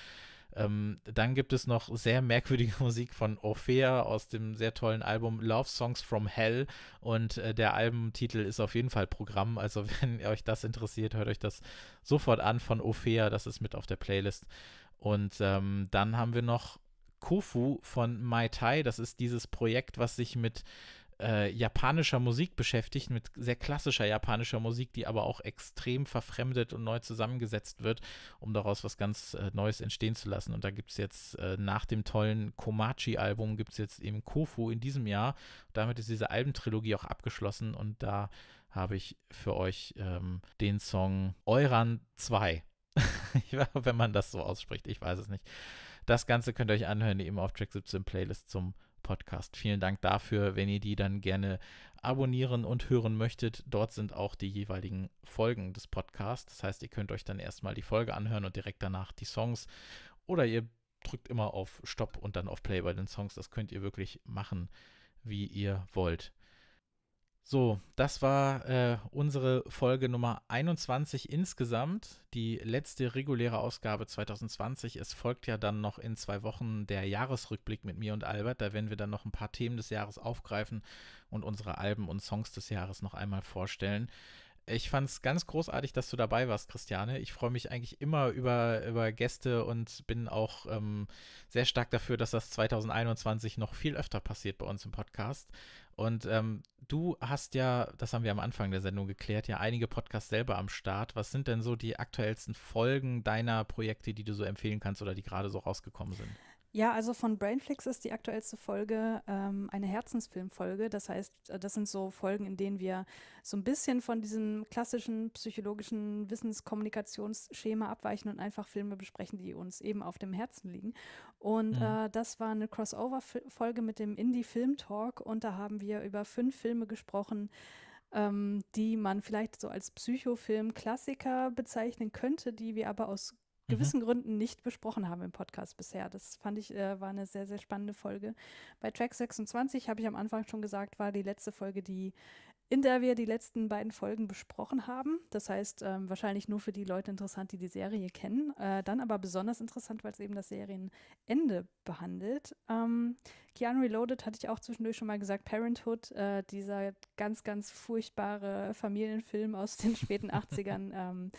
Ähm, dann gibt es noch sehr merkwürdige Musik von Orphea aus dem sehr tollen Album Love Songs from Hell und äh, der Albumtitel ist auf jeden Fall Programm. Also wenn euch das interessiert, hört euch das sofort an von Orphea, das ist mit auf der Playlist. Und ähm, dann haben wir noch Kofu von Mai Tai. Das ist dieses Projekt, was sich mit äh, japanischer Musik beschäftigt, mit sehr klassischer japanischer Musik, die aber auch extrem verfremdet und neu zusammengesetzt wird, um daraus was ganz äh, Neues entstehen zu lassen. Und da gibt es jetzt äh, nach dem tollen Komachi-Album gibt es jetzt eben Kofu in diesem Jahr. Damit ist diese Albentrilogie auch abgeschlossen und da habe ich für euch ähm, den Song Euran 2. Wenn man das so ausspricht, ich weiß es nicht. Das Ganze könnt ihr euch anhören, eben auf Track 17 Playlist zum Podcast. Vielen Dank dafür, wenn ihr die dann gerne abonnieren und hören möchtet. Dort sind auch die jeweiligen Folgen des Podcasts. Das heißt, ihr könnt euch dann erstmal die Folge anhören und direkt danach die Songs. Oder ihr drückt immer auf Stopp und dann auf Play bei den Songs. Das könnt ihr wirklich machen, wie ihr wollt. So, das war äh, unsere Folge Nummer 21 insgesamt. Die letzte reguläre Ausgabe 2020. Es folgt ja dann noch in zwei Wochen der Jahresrückblick mit mir und Albert. Da werden wir dann noch ein paar Themen des Jahres aufgreifen und unsere Alben und Songs des Jahres noch einmal vorstellen. Ich fand es ganz großartig, dass du dabei warst, Christiane. Ich freue mich eigentlich immer über, über Gäste und bin auch ähm, sehr stark dafür, dass das 2021 noch viel öfter passiert bei uns im Podcast und ähm, du hast ja, das haben wir am Anfang der Sendung geklärt, ja einige Podcasts selber am Start. Was sind denn so die aktuellsten Folgen deiner Projekte, die du so empfehlen kannst oder die gerade so rausgekommen sind? Ja, also von Brainflix ist die aktuellste Folge ähm, eine Herzensfilmfolge. Das heißt, äh, das sind so Folgen, in denen wir so ein bisschen von diesem klassischen psychologischen Wissenskommunikationsschema abweichen und einfach Filme besprechen, die uns eben auf dem Herzen liegen. Und mhm. äh, das war eine Crossover-Folge mit dem Indie-Film-Talk und da haben wir über fünf Filme gesprochen. Ähm, die man vielleicht so als Psychofilm-Klassiker bezeichnen könnte, die wir aber aus Mhm. gewissen mhm. Gründen nicht besprochen haben im Podcast bisher. Das fand ich, äh, war eine sehr, sehr spannende Folge. Bei Track 26 habe ich am Anfang schon gesagt, war die letzte Folge, die in der wir die letzten beiden Folgen besprochen haben. Das heißt, ähm, wahrscheinlich nur für die Leute interessant, die die Serie kennen. Äh, dann aber besonders interessant, weil es eben das Serienende behandelt. Ähm, Keanu Reloaded hatte ich auch zwischendurch schon mal gesagt. Parenthood, äh, dieser ganz, ganz furchtbare Familienfilm aus den späten 80ern, ähm,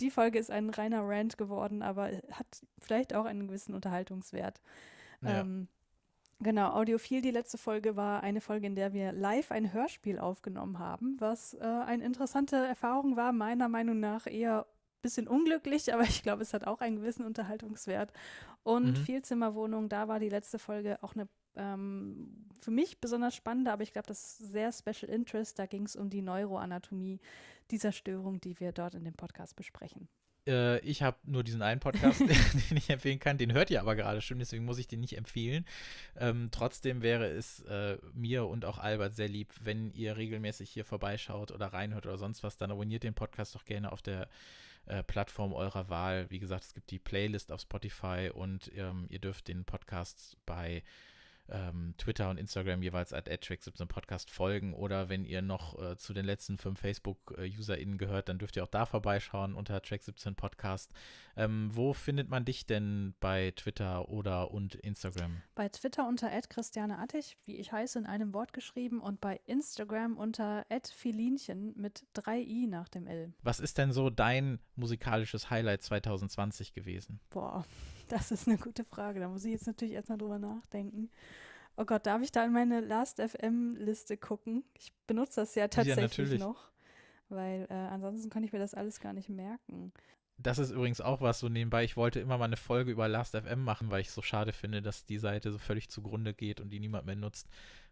die Folge ist ein reiner Rant geworden, aber hat vielleicht auch einen gewissen Unterhaltungswert. Ja. Ähm, Genau, Audiophil, die letzte Folge war eine Folge, in der wir live ein Hörspiel aufgenommen haben, was äh, eine interessante Erfahrung war, meiner Meinung nach eher ein bisschen unglücklich, aber ich glaube, es hat auch einen gewissen Unterhaltungswert. Und mhm. Vielzimmerwohnung, da war die letzte Folge auch eine ähm, für mich besonders spannende, aber ich glaube, das ist sehr Special Interest. Da ging es um die Neuroanatomie dieser Störung, die wir dort in dem Podcast besprechen. Äh, ich habe nur diesen einen Podcast, den ich empfehlen kann. Den hört ihr aber gerade schon, deswegen muss ich den nicht empfehlen. Ähm, trotzdem wäre es äh, mir und auch Albert sehr lieb, wenn ihr regelmäßig hier vorbeischaut oder reinhört oder sonst was. Dann abonniert den Podcast doch gerne auf der äh, Plattform eurer Wahl. Wie gesagt, es gibt die Playlist auf Spotify und ähm, ihr dürft den Podcast bei ähm, Twitter und Instagram jeweils at adtricks17 Podcast folgen oder wenn ihr noch äh, zu den letzten fünf Facebook-UserInnen gehört, dann dürft ihr auch da vorbeischauen unter track17 Podcast. Ähm, wo findet man dich denn bei Twitter oder und Instagram? Bei Twitter unter Christiane Attich, wie ich heiße, in einem Wort geschrieben und bei Instagram unter Filinchen mit 3i nach dem L. Was ist denn so dein musikalisches Highlight 2020 gewesen? Boah. Das ist eine gute Frage. Da muss ich jetzt natürlich erstmal drüber nachdenken. Oh Gott, darf ich da in meine Last-FM-Liste gucken? Ich benutze das ja tatsächlich ja, noch, weil äh, ansonsten kann ich mir das alles gar nicht merken. Das ist übrigens auch was so nebenbei. Ich wollte immer mal eine Folge über Last.fm machen, weil ich so schade finde, dass die Seite so völlig zugrunde geht und die niemand mehr nutzt.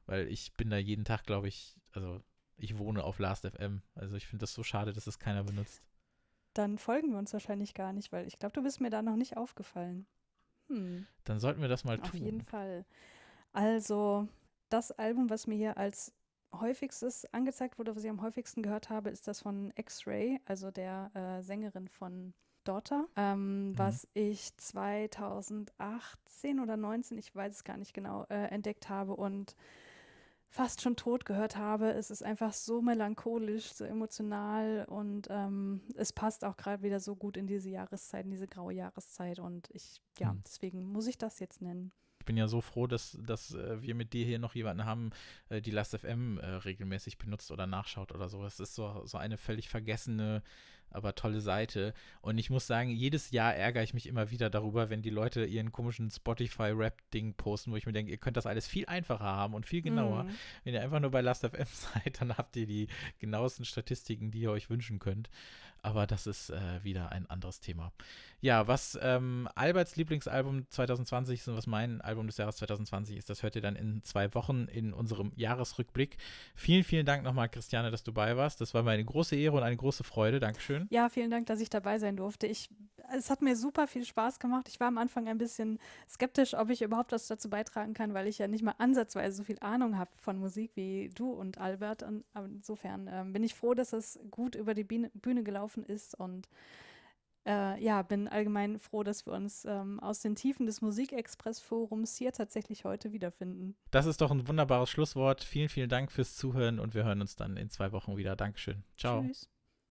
Weil ich bin da jeden Tag, glaube ich, also ich wohne auf Last.fm. Also ich finde das so schade, dass es keiner benutzt dann folgen wir uns wahrscheinlich gar nicht, weil ich glaube, du bist mir da noch nicht aufgefallen. Hm. Dann sollten wir das mal tun. Auf jeden Fall. Also, das Album, was mir hier als häufigstes angezeigt wurde, was ich am häufigsten gehört habe, ist das von X-Ray, also der äh, Sängerin von Daughter, ähm, mhm. was ich 2018 oder 2019, ich weiß es gar nicht genau, äh, entdeckt habe und fast schon tot gehört habe. Es ist einfach so melancholisch, so emotional und ähm, es passt auch gerade wieder so gut in diese Jahreszeit, in diese graue Jahreszeit und ich, ja, mhm. deswegen muss ich das jetzt nennen. Ich bin ja so froh, dass, dass äh, wir mit dir hier noch jemanden haben, äh, die Last FM äh, regelmäßig benutzt oder nachschaut oder so. Es ist so, so eine völlig vergessene aber tolle Seite. Und ich muss sagen, jedes Jahr ärgere ich mich immer wieder darüber, wenn die Leute ihren komischen Spotify-Rap-Ding posten, wo ich mir denke, ihr könnt das alles viel einfacher haben und viel genauer. Mm. Wenn ihr einfach nur bei Last.fm seid, dann habt ihr die genauesten Statistiken, die ihr euch wünschen könnt. Aber das ist äh, wieder ein anderes Thema. Ja, was ähm, Alberts Lieblingsalbum 2020 ist und was mein Album des Jahres 2020 ist, das hört ihr dann in zwei Wochen in unserem Jahresrückblick. Vielen, vielen Dank nochmal, Christiane, dass du bei warst. Das war mir eine große Ehre und eine große Freude. Dankeschön. Dankeschön. Ja, vielen Dank, dass ich dabei sein durfte. Ich, es hat mir super viel Spaß gemacht. Ich war am Anfang ein bisschen skeptisch, ob ich überhaupt was dazu beitragen kann, weil ich ja nicht mal ansatzweise so viel Ahnung habe von Musik wie du und Albert. Und insofern ähm, bin ich froh, dass es gut über die Biene, Bühne gelaufen ist und äh, ja, bin allgemein froh, dass wir uns ähm, aus den Tiefen des Musikexpress-Forums hier tatsächlich heute wiederfinden. Das ist doch ein wunderbares Schlusswort. Vielen, vielen Dank fürs Zuhören und wir hören uns dann in zwei Wochen wieder. Dankeschön. Ciao. Tschüss.